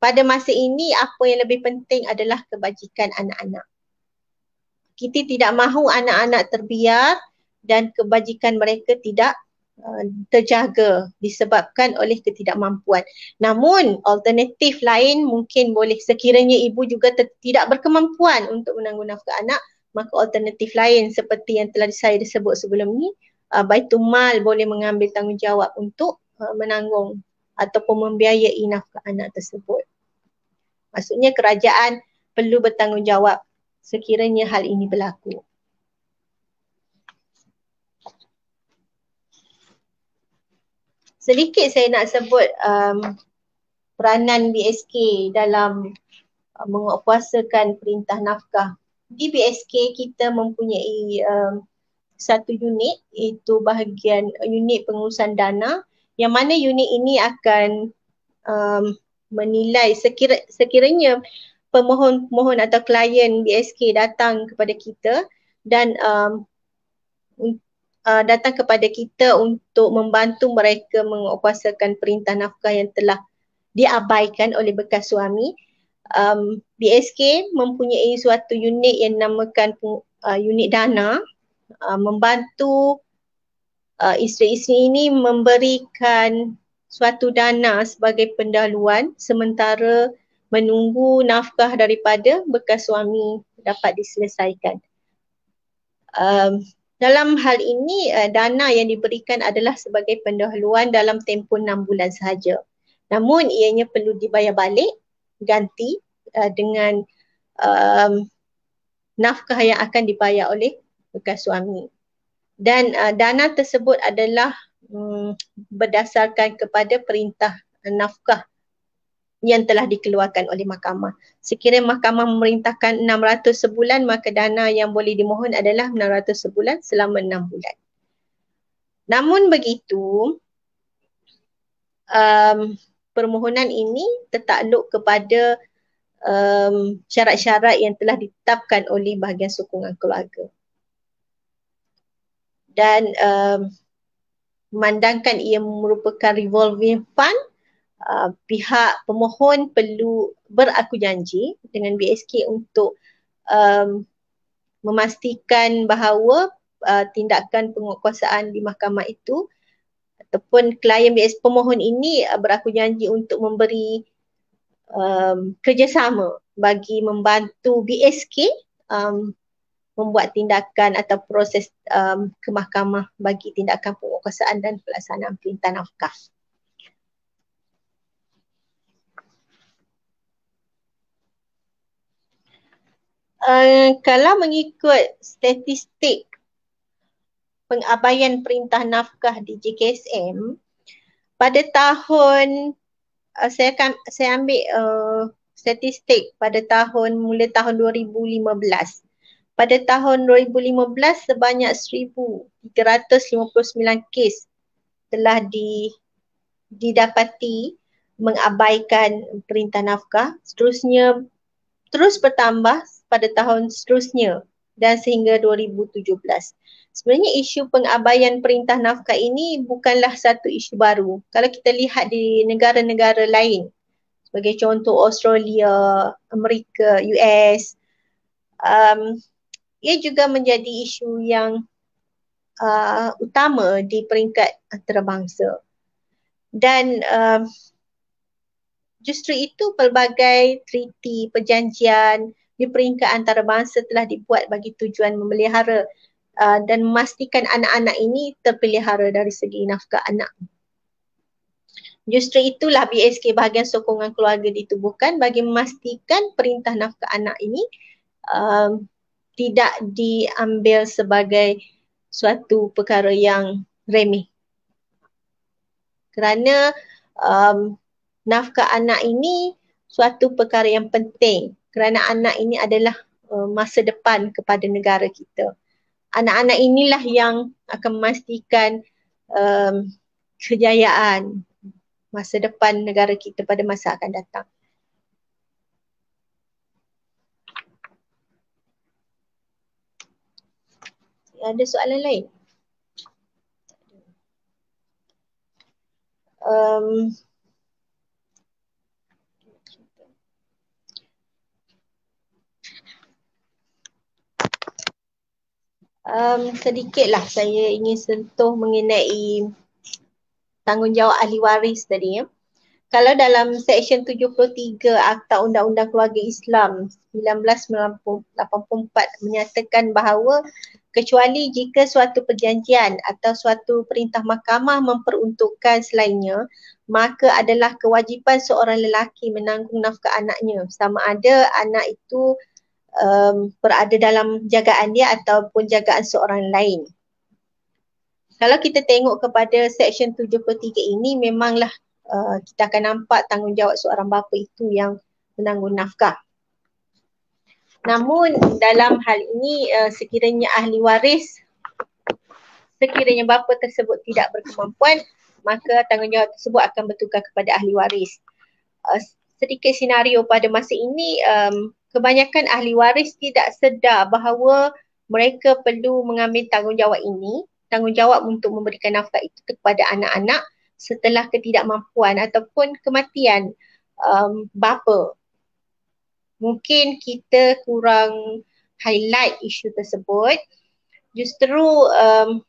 pada masa ini apa yang lebih penting adalah kebajikan anak-anak. Kita tidak mahu anak-anak terbiar dan kebajikan mereka tidak uh, terjaga disebabkan oleh ketidakmampuan. Namun alternatif lain mungkin boleh sekiranya ibu juga tidak berkemampuan untuk menanggung nafkah anak, maka alternatif lain seperti yang telah saya sebut sebelum ini, uh, eh, Baitul boleh mengambil tanggungjawab untuk uh, menanggung ataupun membiayai nafkah anak tersebut. Maksudnya kerajaan perlu bertanggungjawab sekiranya hal ini berlaku. Sedikit saya nak sebut um, peranan BSK dalam um, menguatkuasakan perintah nafkah. Di BSK kita mempunyai um, satu unit iaitu bahagian unit pengurusan dana yang mana unit ini akan um, menilai sekira, sekiranya pemohon-pemohon atau klien BSK datang kepada kita dan um, uh, datang kepada kita untuk membantu mereka menguasakan perintah nafkah yang telah diabaikan oleh bekas suami um, BSK mempunyai suatu unit yang namakan uh, unit dana uh, membantu uh, isteri-isteri ini memberikan suatu dana sebagai pendahuluan sementara menunggu nafkah daripada bekas suami dapat diselesaikan. Um, dalam hal ini uh, dana yang diberikan adalah sebagai pendahuluan dalam tempoh enam bulan sahaja. Namun ianya perlu dibayar balik ganti uh, dengan um, nafkah yang akan dibayar oleh bekas suami. Dan uh, dana tersebut adalah mm, berdasarkan kepada perintah nafkah yang telah dikeluarkan oleh mahkamah. Sekiranya mahkamah memerintahkan 600 sebulan, maka dana yang boleh dimohon adalah 600 sebulan selama 6 bulan. Namun begitu, um, permohonan ini tertakluk kepada um, syarat-syarat yang telah ditetapkan oleh bahagian sokongan keluarga. Dan um, memandangkan ia merupakan revolving fund Uh, pihak pemohon perlu beraku janji dengan BSK untuk um, memastikan bahawa uh, tindakan penguatkuasaan di mahkamah itu ataupun klien BSK pemohon ini uh, beraku janji untuk memberi um, kerjasama bagi membantu BSK um, membuat tindakan atau proses um, ke mahkamah bagi tindakan penguasaan dan pelaksanaan perintah nafkah. Uh, kalau mengikut statistik pengabaian perintah nafkah di JKSM pada tahun uh, saya akan saya ambil uh, statistik pada tahun mula tahun 2015 pada tahun 2015 sebanyak 1359 kes telah di didapati mengabaikan perintah nafkah seterusnya terus bertambah pada tahun seterusnya dan sehingga 2017. Sebenarnya isu pengabaian perintah nafkah ini bukanlah satu isu baru. Kalau kita lihat di negara-negara lain sebagai contoh Australia, Amerika, US um, ia juga menjadi isu yang uh, utama di peringkat antarabangsa. Dan uh, justru itu pelbagai treaty, perjanjian di peringkat antarabangsa telah dibuat bagi tujuan memelihara uh, dan memastikan anak-anak ini terpelihara dari segi nafkah anak. Justru itulah BSK bahagian sokongan keluarga ditubuhkan bagi memastikan perintah nafkah anak ini uh, tidak diambil sebagai suatu perkara yang remeh. Kerana um, nafkah anak ini suatu perkara yang penting kerana anak ini adalah uh, masa depan kepada negara kita. Anak-anak inilah yang akan memastikan um, kejayaan masa depan negara kita pada masa akan datang. ada soalan lain? Um, um, sedikitlah saya ingin sentuh mengenai tanggungjawab ahli waris tadi ya. Eh kalau dalam section 73 Akta Undang-Undang Keluarga Islam 1984 menyatakan bahawa kecuali jika suatu perjanjian atau suatu perintah mahkamah memperuntukkan selainnya maka adalah kewajipan seorang lelaki menanggung nafkah anaknya sama ada anak itu um, berada dalam jagaan dia ataupun jagaan seorang lain kalau kita tengok kepada section 73 ini memanglah uh, kita akan nampak tanggungjawab seorang bapa itu yang menanggung nafkah. Namun dalam hal ini uh, sekiranya ahli waris sekiranya bapa tersebut tidak berkemampuan maka tanggungjawab tersebut akan bertukar kepada ahli waris. Uh, sedikit senario pada masa ini um, kebanyakan ahli waris tidak sedar bahawa mereka perlu mengambil tanggungjawab ini, tanggungjawab untuk memberikan nafkah itu kepada anak-anak setelah ketidakmampuan ataupun kematian um, bapa. Mungkin kita kurang highlight isu tersebut. Justru um,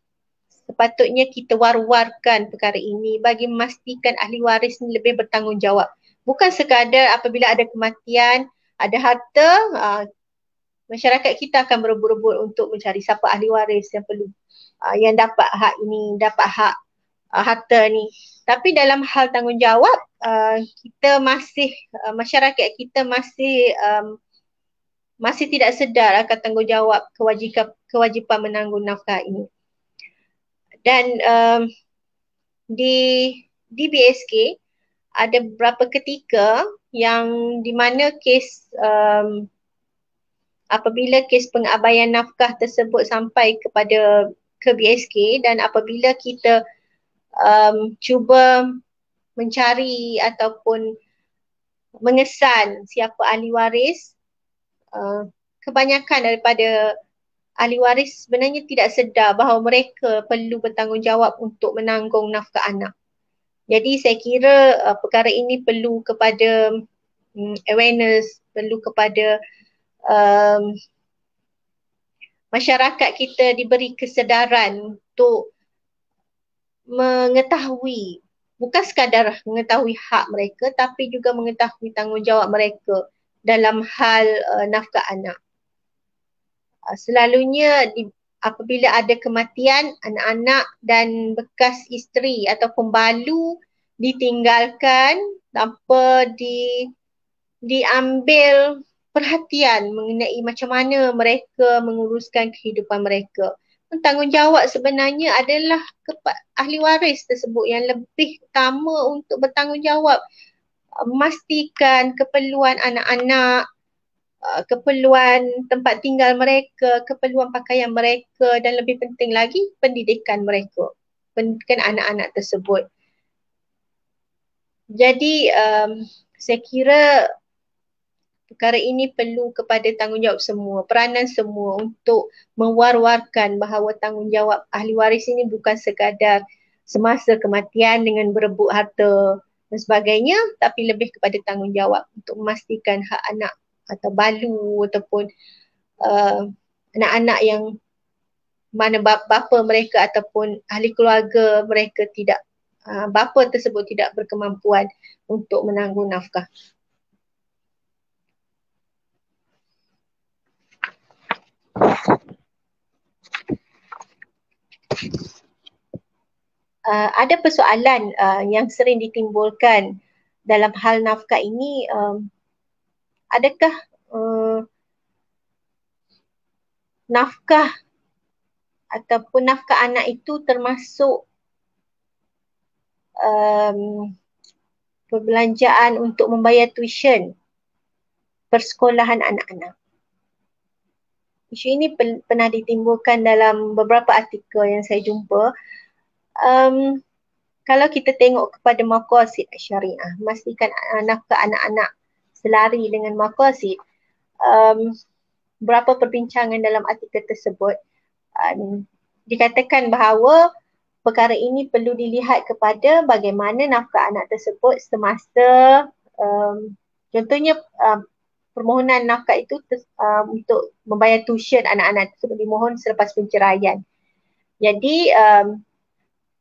sepatutnya kita war-warkan perkara ini bagi memastikan ahli waris ini lebih bertanggungjawab. Bukan sekadar apabila ada kematian, ada harta, uh, masyarakat kita akan berebut-rebut untuk mencari siapa ahli waris yang perlu uh, yang dapat hak ini, dapat hak uh, harta ni. Tapi dalam hal tanggungjawab uh, kita masih uh, masyarakat kita masih um, masih tidak sedar akan tanggungjawab kewajipan kewajipan menanggung nafkah ini. Dan um, di DBSK ada beberapa ketika yang di mana kes um, apabila kes pengabaian nafkah tersebut sampai kepada ke BSK dan apabila kita uh, um, cuba mencari ataupun mengesan siapa ahli waris uh, kebanyakan daripada ahli waris sebenarnya tidak sedar bahawa mereka perlu bertanggungjawab untuk menanggung nafkah anak. Jadi saya kira uh, perkara ini perlu kepada um, awareness, perlu kepada um, masyarakat kita diberi kesedaran untuk mengetahui bukan sekadar mengetahui hak mereka tapi juga mengetahui tanggungjawab mereka dalam hal uh, nafkah anak. Uh, selalunya di, apabila ada kematian anak-anak dan bekas isteri atau pembalu ditinggalkan tanpa di diambil perhatian mengenai macam mana mereka menguruskan kehidupan mereka tanggungjawab sebenarnya adalah ahli waris tersebut yang lebih utama untuk bertanggungjawab uh, memastikan keperluan anak-anak, uh, keperluan tempat tinggal mereka, keperluan pakaian mereka dan lebih penting lagi pendidikan mereka, pendidikan anak-anak tersebut. Jadi um, saya kira perkara ini perlu kepada tanggungjawab semua, peranan semua untuk mewar-warkan bahawa tanggungjawab ahli waris ini bukan sekadar semasa kematian dengan berebut harta dan sebagainya tapi lebih kepada tanggungjawab untuk memastikan hak anak atau balu ataupun uh, anak-anak yang mana bapa mereka ataupun ahli keluarga mereka tidak uh, bapa tersebut tidak berkemampuan untuk menanggung nafkah. Uh, ada persoalan uh, yang sering ditimbulkan dalam hal nafkah ini um, adakah uh, nafkah ataupun nafkah anak itu termasuk um, perbelanjaan untuk membayar tuition persekolahan anak-anak isu ini pen, pernah ditimbulkan dalam beberapa artikel yang saya jumpa. Um, kalau kita tengok kepada makosid syariah, anak ke anak-anak selari dengan makosid, um, berapa perbincangan dalam artikel tersebut, um, dikatakan bahawa perkara ini perlu dilihat kepada bagaimana nafkah anak tersebut semasa um, contohnya um, permohonan nafkah itu uh, untuk membayar tuition anak-anak tersebut dimohon selepas penceraian. Jadi um,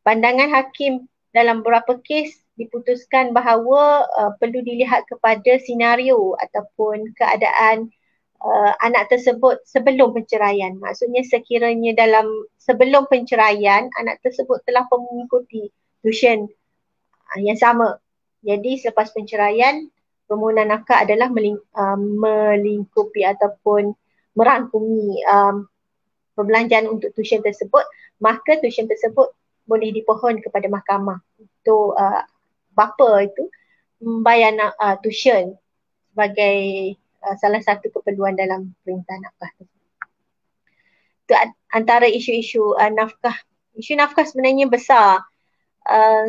pandangan hakim dalam beberapa kes diputuskan bahawa uh, perlu dilihat kepada senario ataupun keadaan uh, anak tersebut sebelum penceraian. Maksudnya sekiranya dalam sebelum penceraian anak tersebut telah mengikuti tuition uh, yang sama. Jadi selepas penceraian permohonan akak adalah meling, um, melingkupi ataupun merangkumi um, perbelanjaan untuk tuition tersebut maka tuition tersebut boleh dipohon kepada mahkamah itu uh, bapa itu membayar uh, tuition sebagai uh, salah satu keperluan dalam perintah nafkah itu antara isu-isu uh, nafkah isu nafkah sebenarnya besar uh,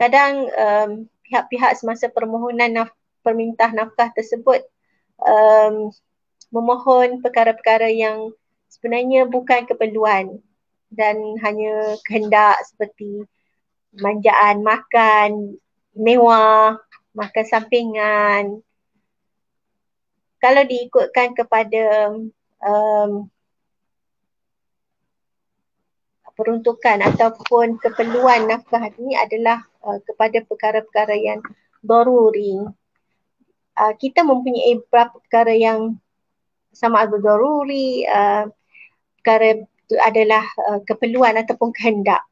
kadang um, pihak-pihak semasa permohonan nafkah Permintaan nafkah tersebut um, memohon perkara-perkara yang sebenarnya bukan keperluan dan hanya kehendak seperti manjaan makan mewah, makan sampingan. Kalau diikutkan kepada um, peruntukan ataupun keperluan nafkah ini adalah uh, kepada perkara-perkara yang daruri uh, kita mempunyai beberapa perkara yang sama ada daruri uh, perkara itu adalah uh, keperluan ataupun kehendak.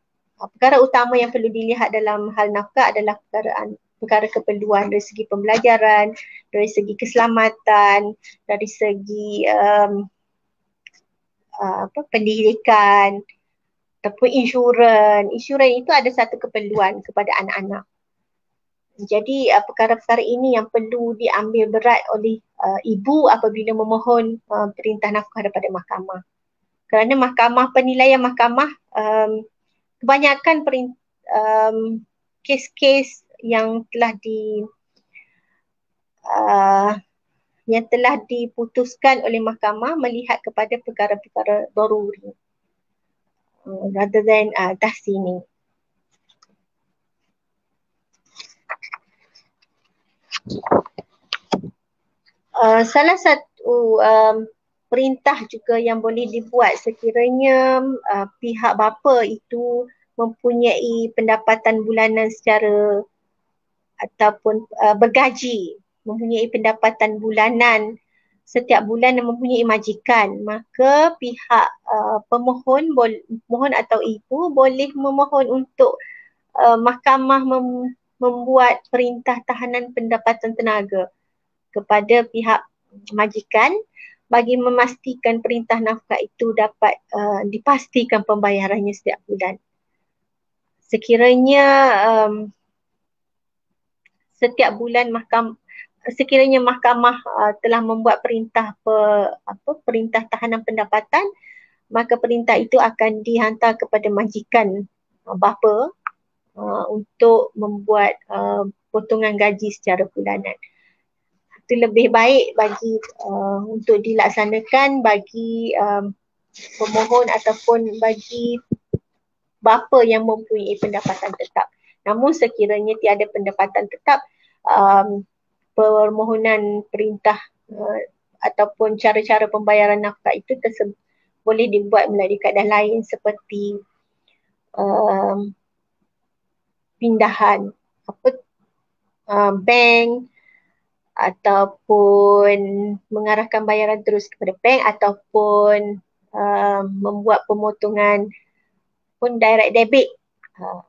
Uh, perkara utama yang perlu dilihat dalam hal nafkah adalah perkara perkara keperluan dari segi pembelajaran, dari segi keselamatan, dari segi um, apa pendidikan ataupun insurans. Insurans itu ada satu keperluan kepada anak-anak. Jadi perkara-perkara uh, ini yang perlu diambil berat oleh uh, ibu apabila memohon uh, perintah nafkah daripada mahkamah. Kerana mahkamah penilaian mahkamah um, kebanyakan perint- um, kes-kes yang telah di uh, yang telah diputuskan oleh mahkamah melihat kepada perkara-perkara daruri. Uh, rather than uh, tahsining. Uh, salah satu um, perintah juga yang boleh dibuat sekiranya uh, pihak bapa itu mempunyai pendapatan bulanan secara ataupun uh, bergaji mempunyai pendapatan bulanan setiap bulan dan mempunyai majikan maka pihak uh, pemohon mohon atau ibu boleh memohon untuk uh, mahkamah mem- membuat perintah tahanan pendapatan tenaga kepada pihak majikan bagi memastikan perintah nafkah itu dapat uh, dipastikan pembayarannya setiap bulan. Sekiranya um, setiap bulan mahkam sekiranya mahkamah uh, telah membuat perintah pe, apa perintah tahanan pendapatan maka perintah itu akan dihantar kepada majikan uh, bapa uh, untuk membuat uh, potongan gaji secara bulanan. Itu lebih baik bagi uh, untuk dilaksanakan bagi um, pemohon ataupun bagi bapa yang mempunyai pendapatan tetap. Namun sekiranya tiada pendapatan tetap, um, permohonan perintah uh, ataupun cara-cara pembayaran nafkah itu tersebut boleh dibuat melalui keadaan lain seperti um, pindahan apa uh, bank ataupun mengarahkan bayaran terus kepada bank ataupun uh, membuat pemotongan pun direct debit uh,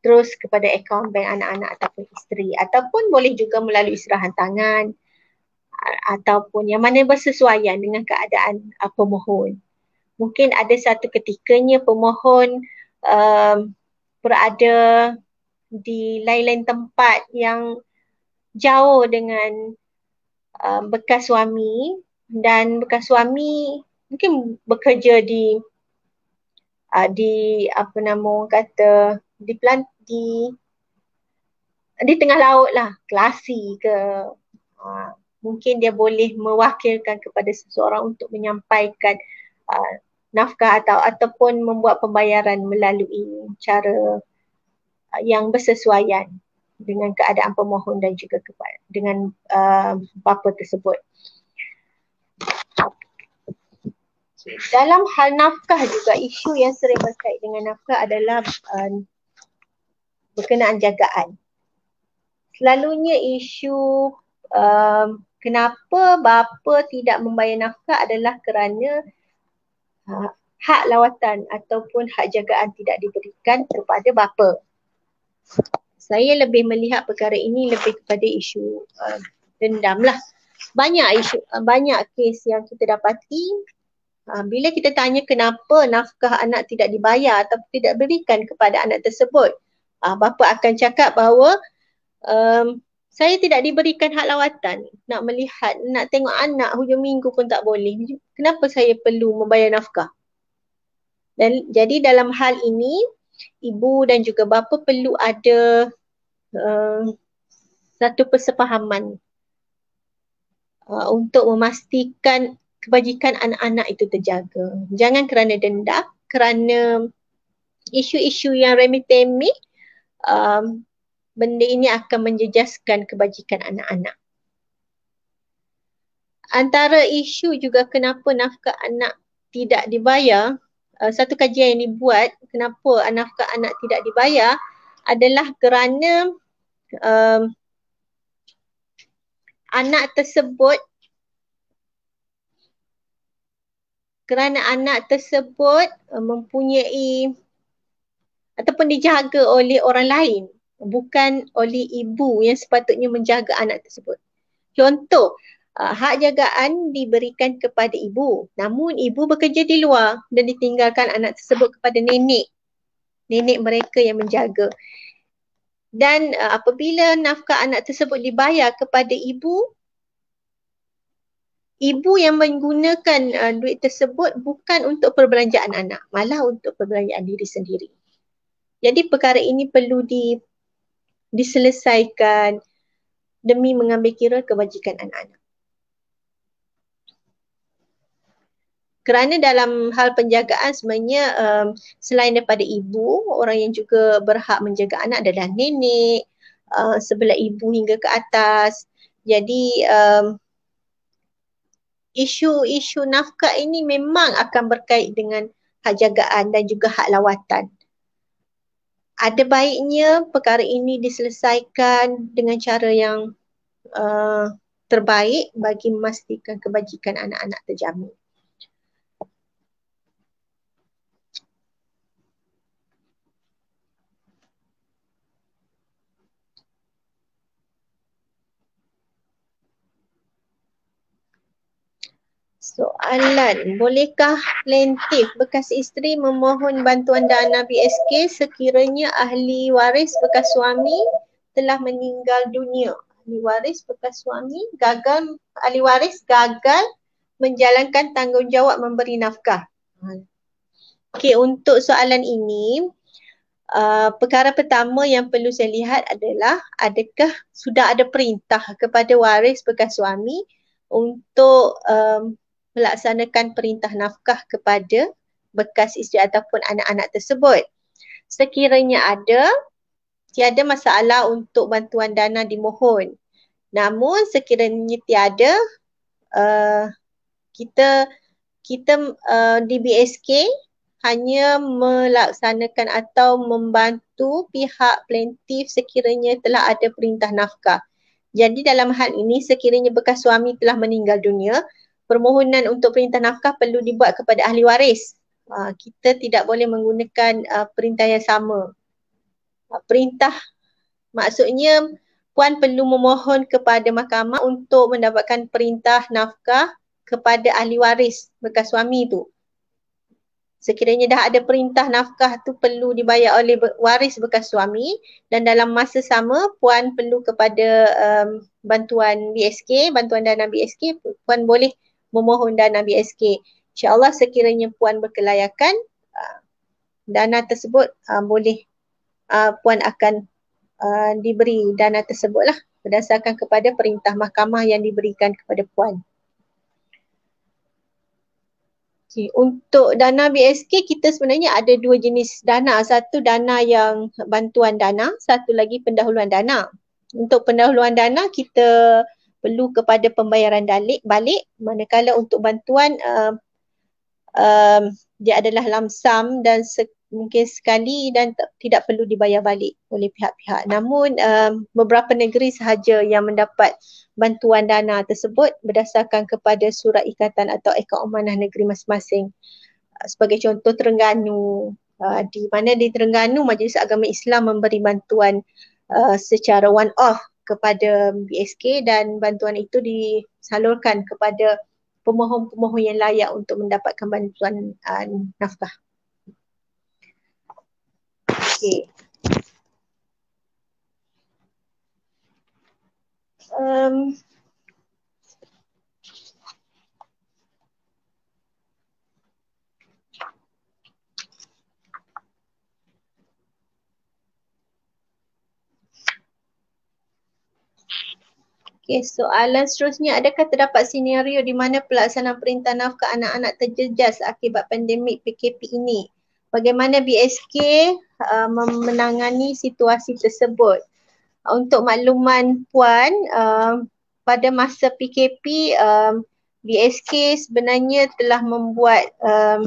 terus kepada akaun bank anak-anak ataupun isteri ataupun boleh juga melalui serahan tangan uh, ataupun yang mana bersesuaian dengan keadaan uh, pemohon. Mungkin ada satu ketikanya pemohon um, berada di lain-lain tempat yang jauh dengan uh, bekas suami dan bekas suami mungkin bekerja di uh, di apa nama orang kata di plant di di tengah laut lah klasi ke uh, mungkin dia boleh mewakilkan kepada seseorang untuk menyampaikan uh, nafkah atau ataupun membuat pembayaran melalui cara yang bersesuaian dengan keadaan pemohon dan juga dengan uh, bapa tersebut. Dalam hal nafkah juga isu yang sering berkait dengan nafkah adalah uh, berkenaan jagaan. Selalunya isu uh, kenapa bapa tidak membayar nafkah adalah kerana uh, hak lawatan ataupun hak jagaan tidak diberikan kepada bapa saya lebih melihat perkara ini lebih kepada isu uh, dendam lah. Banyak isu, uh, banyak kes yang kita dapati uh, bila kita tanya kenapa nafkah anak tidak dibayar atau tidak berikan kepada anak tersebut. Uh, bapa akan cakap bahawa um, saya tidak diberikan hak lawatan nak melihat, nak tengok anak hujung minggu pun tak boleh. Kenapa saya perlu membayar nafkah? Dan jadi dalam hal ini ibu dan juga bapa perlu ada uh, satu persepahaman uh, untuk memastikan kebajikan anak-anak itu terjaga. Jangan kerana dendam, kerana isu-isu yang remitemi um, eh, benda ini akan menjejaskan kebajikan anak-anak. Antara isu juga kenapa nafkah anak tidak dibayar Eh, satu kajian yang dibuat kenapa nafkah anak tidak dibayar adalah kerana um, anak tersebut kerana anak tersebut eh, mempunyai ataupun dijaga oleh orang lain bukan oleh ibu yang sepatutnya menjaga anak tersebut contoh uh, hak jagaan diberikan kepada ibu namun ibu bekerja di luar dan ditinggalkan anak tersebut kepada nenek nenek mereka yang menjaga dan uh, apabila nafkah anak tersebut dibayar kepada ibu ibu yang menggunakan uh, duit tersebut bukan untuk perbelanjaan anak malah untuk perbelanjaan diri sendiri jadi perkara ini perlu di diselesaikan demi mengambil kira kebajikan anak-anak kerana dalam hal penjagaan sebenarnya um, selain daripada ibu orang yang juga berhak menjaga anak adalah nenek uh, sebelah ibu hingga ke atas jadi um, isu-isu nafkah ini memang akan berkait dengan hak jagaan dan juga hak lawatan ada baiknya perkara ini diselesaikan dengan cara yang uh, terbaik bagi memastikan kebajikan anak-anak terjamin. Soalan, bolehkah plaintif bekas isteri memohon bantuan dana BSK sekiranya ahli waris bekas suami telah meninggal dunia? Ahli waris bekas suami gagal ahli waris gagal menjalankan tanggungjawab memberi nafkah. Okey, untuk soalan ini Uh, perkara pertama yang perlu saya lihat adalah adakah sudah ada perintah kepada waris bekas suami untuk um, melaksanakan perintah nafkah kepada bekas isteri ataupun anak-anak tersebut. Sekiranya ada, tiada masalah untuk bantuan dana dimohon. Namun sekiranya tiada, uh, kita kita uh, eh, DBSK hanya melaksanakan atau membantu pihak plaintif sekiranya telah ada perintah nafkah. Jadi dalam hal ini sekiranya bekas suami telah meninggal dunia, permohonan untuk perintah nafkah perlu dibuat kepada ahli waris. Uh, kita tidak boleh menggunakan uh, perintah yang sama. Uh, perintah maksudnya puan perlu memohon kepada mahkamah untuk mendapatkan perintah nafkah kepada ahli waris bekas suami itu. Sekiranya dah ada perintah nafkah tu perlu dibayar oleh waris bekas suami dan dalam masa sama puan perlu kepada um, bantuan BSK, bantuan dana BSK puan boleh memohon dana BSK. InsyaAllah sekiranya Puan berkelayakan, uh, dana tersebut uh, boleh uh, Puan akan uh, diberi dana tersebutlah berdasarkan kepada perintah mahkamah yang diberikan kepada Puan. Okay. Untuk dana BSK, kita sebenarnya ada dua jenis dana. Satu dana yang bantuan dana, satu lagi pendahuluan dana. Untuk pendahuluan dana, kita perlu kepada pembayaran dalik balik manakala untuk bantuan uh, um, dia adalah lamsam dan se- mungkin sekali dan tidak perlu dibayar balik oleh pihak-pihak. Namun um, beberapa negeri sahaja yang mendapat bantuan dana tersebut berdasarkan kepada surat ikatan atau ekor amanah negeri masing-masing. Uh, sebagai contoh Terengganu uh, di mana di Terengganu Majlis Agama Islam memberi bantuan uh, secara one off kepada BSK dan bantuan itu disalurkan kepada pemohon-pemohon yang layak untuk mendapatkan bantuan uh, nafkah. Okay. Um, Okey, soalan seterusnya adakah terdapat senario di mana pelaksanaan perintah nafkah anak-anak terjejas akibat pandemik PKP ini? Bagaimana BSK uh, menangani situasi tersebut? Uh, untuk makluman puan, uh, pada masa PKP uh, um, BSK sebenarnya telah membuat uh,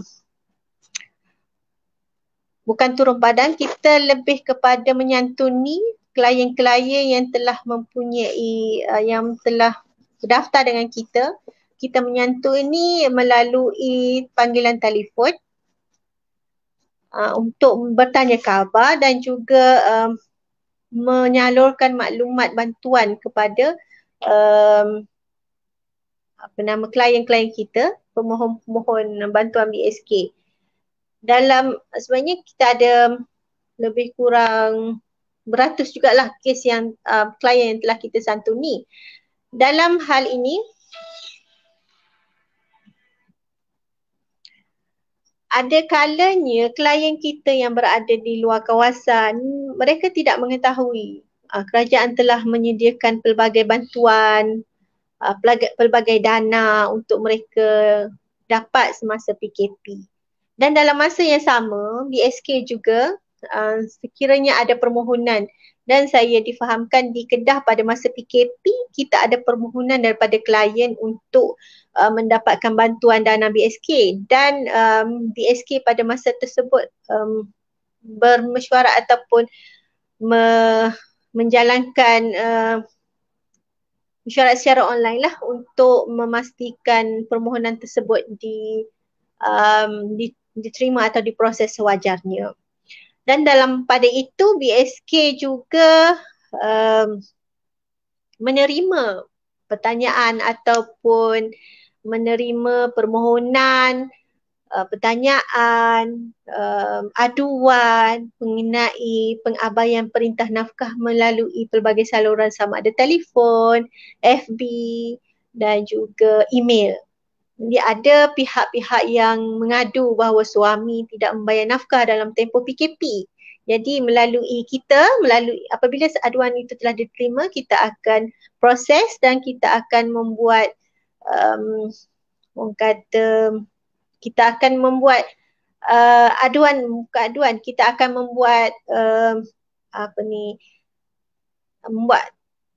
bukan turun badan kita lebih kepada menyantuni klien-klien yang telah mempunyai uh, yang telah berdaftar dengan kita kita menyantuni ini melalui panggilan telefon uh, untuk bertanya khabar dan juga um, menyalurkan maklumat bantuan kepada um, apa nama klien-klien kita pemohon-pemohon bantuan BSK dalam sebenarnya kita ada lebih kurang beratus jugalah kes yang um, klien yang telah kita santuni. Dalam hal ini ada kalanya klien kita yang berada di luar kawasan mereka tidak mengetahui uh, kerajaan telah menyediakan pelbagai bantuan uh, pelbagai, pelbagai dana untuk mereka dapat semasa PKP. Dan dalam masa yang sama, BSK juga Uh, sekiranya ada permohonan dan saya difahamkan di Kedah pada masa PKP kita ada permohonan daripada klien untuk uh, mendapatkan bantuan dana BSK dan um, BSK pada masa tersebut um, bermesyuarat ataupun me- menjalankan uh, mesyuarat secara online lah untuk memastikan permohonan tersebut di um, diterima atau diproses sewajarnya dan dalam pada itu BSK juga um, menerima pertanyaan ataupun menerima permohonan uh, pertanyaan um, aduan mengenai pengabaian perintah nafkah melalui pelbagai saluran sama ada telefon, FB dan juga email dia ada pihak-pihak yang mengadu bahawa suami tidak membayar nafkah dalam tempoh PKP. Jadi melalui kita, melalui apabila aduan itu telah diterima, kita akan proses dan kita akan membuat um, orang kata kita akan membuat uh, aduan bukan aduan kita akan membuat uh, apa ni membuat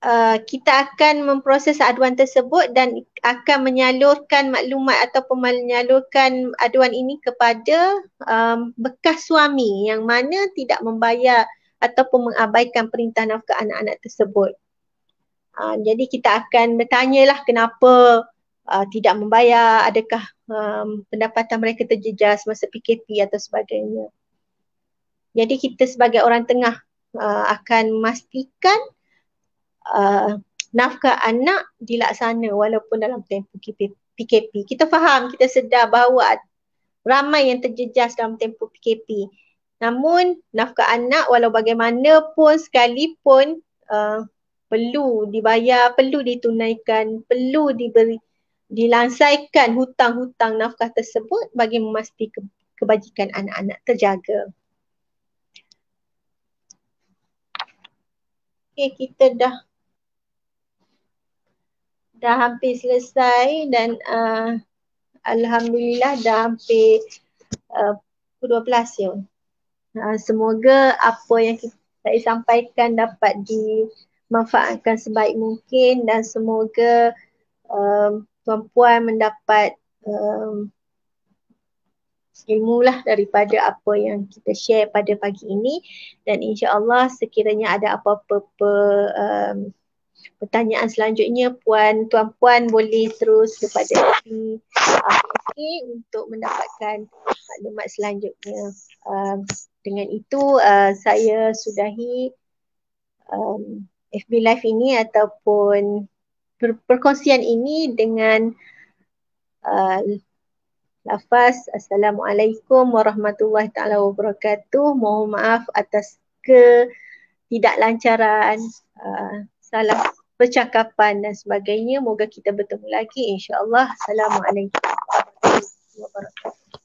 uh, kita akan memproses aduan tersebut dan akan menyalurkan maklumat atau menyalurkan aduan ini kepada um, bekas suami yang mana tidak membayar ataupun mengabaikan perintah nafkah anak-anak tersebut. Uh, jadi kita akan bertanya lah kenapa uh, tidak membayar, adakah um, pendapatan mereka terjejas masa PKP atau sebagainya. Jadi kita sebagai orang tengah uh, akan memastikan uh, nafkah anak dilaksana walaupun dalam tempoh PKP. Kita faham, kita sedar bahawa ramai yang terjejas dalam tempoh PKP. Namun nafkah anak walau bagaimana pun sekalipun uh, perlu dibayar, perlu ditunaikan, perlu diberi dilansaikan hutang-hutang nafkah tersebut bagi memastikan kebajikan anak-anak terjaga. Okey, kita dah dah hampir selesai dan uh, alhamdulillah dah hampir uh, 12 ya. Uh, semoga apa yang saya sampaikan dapat dimanfaatkan sebaik mungkin dan semoga um, tuan-puan mendapat um, ilmu lah daripada apa yang kita share pada pagi ini dan insyaAllah sekiranya ada apa-apa um, pertanyaan selanjutnya puan tuan-puan boleh terus kepada kami uh, untuk mendapatkan maklumat selanjutnya uh, dengan itu uh, saya sudahi um, FB live ini ataupun per- perkongsian ini dengan uh, lafaz Assalamualaikum Warahmatullahi Ta'ala Wabarakatuh mohon maaf atas ke ketidaklancaran uh, salah percakapan dan sebagainya. Moga kita bertemu lagi insya-Allah. Assalamualaikum warahmatullahi wabarakatuh.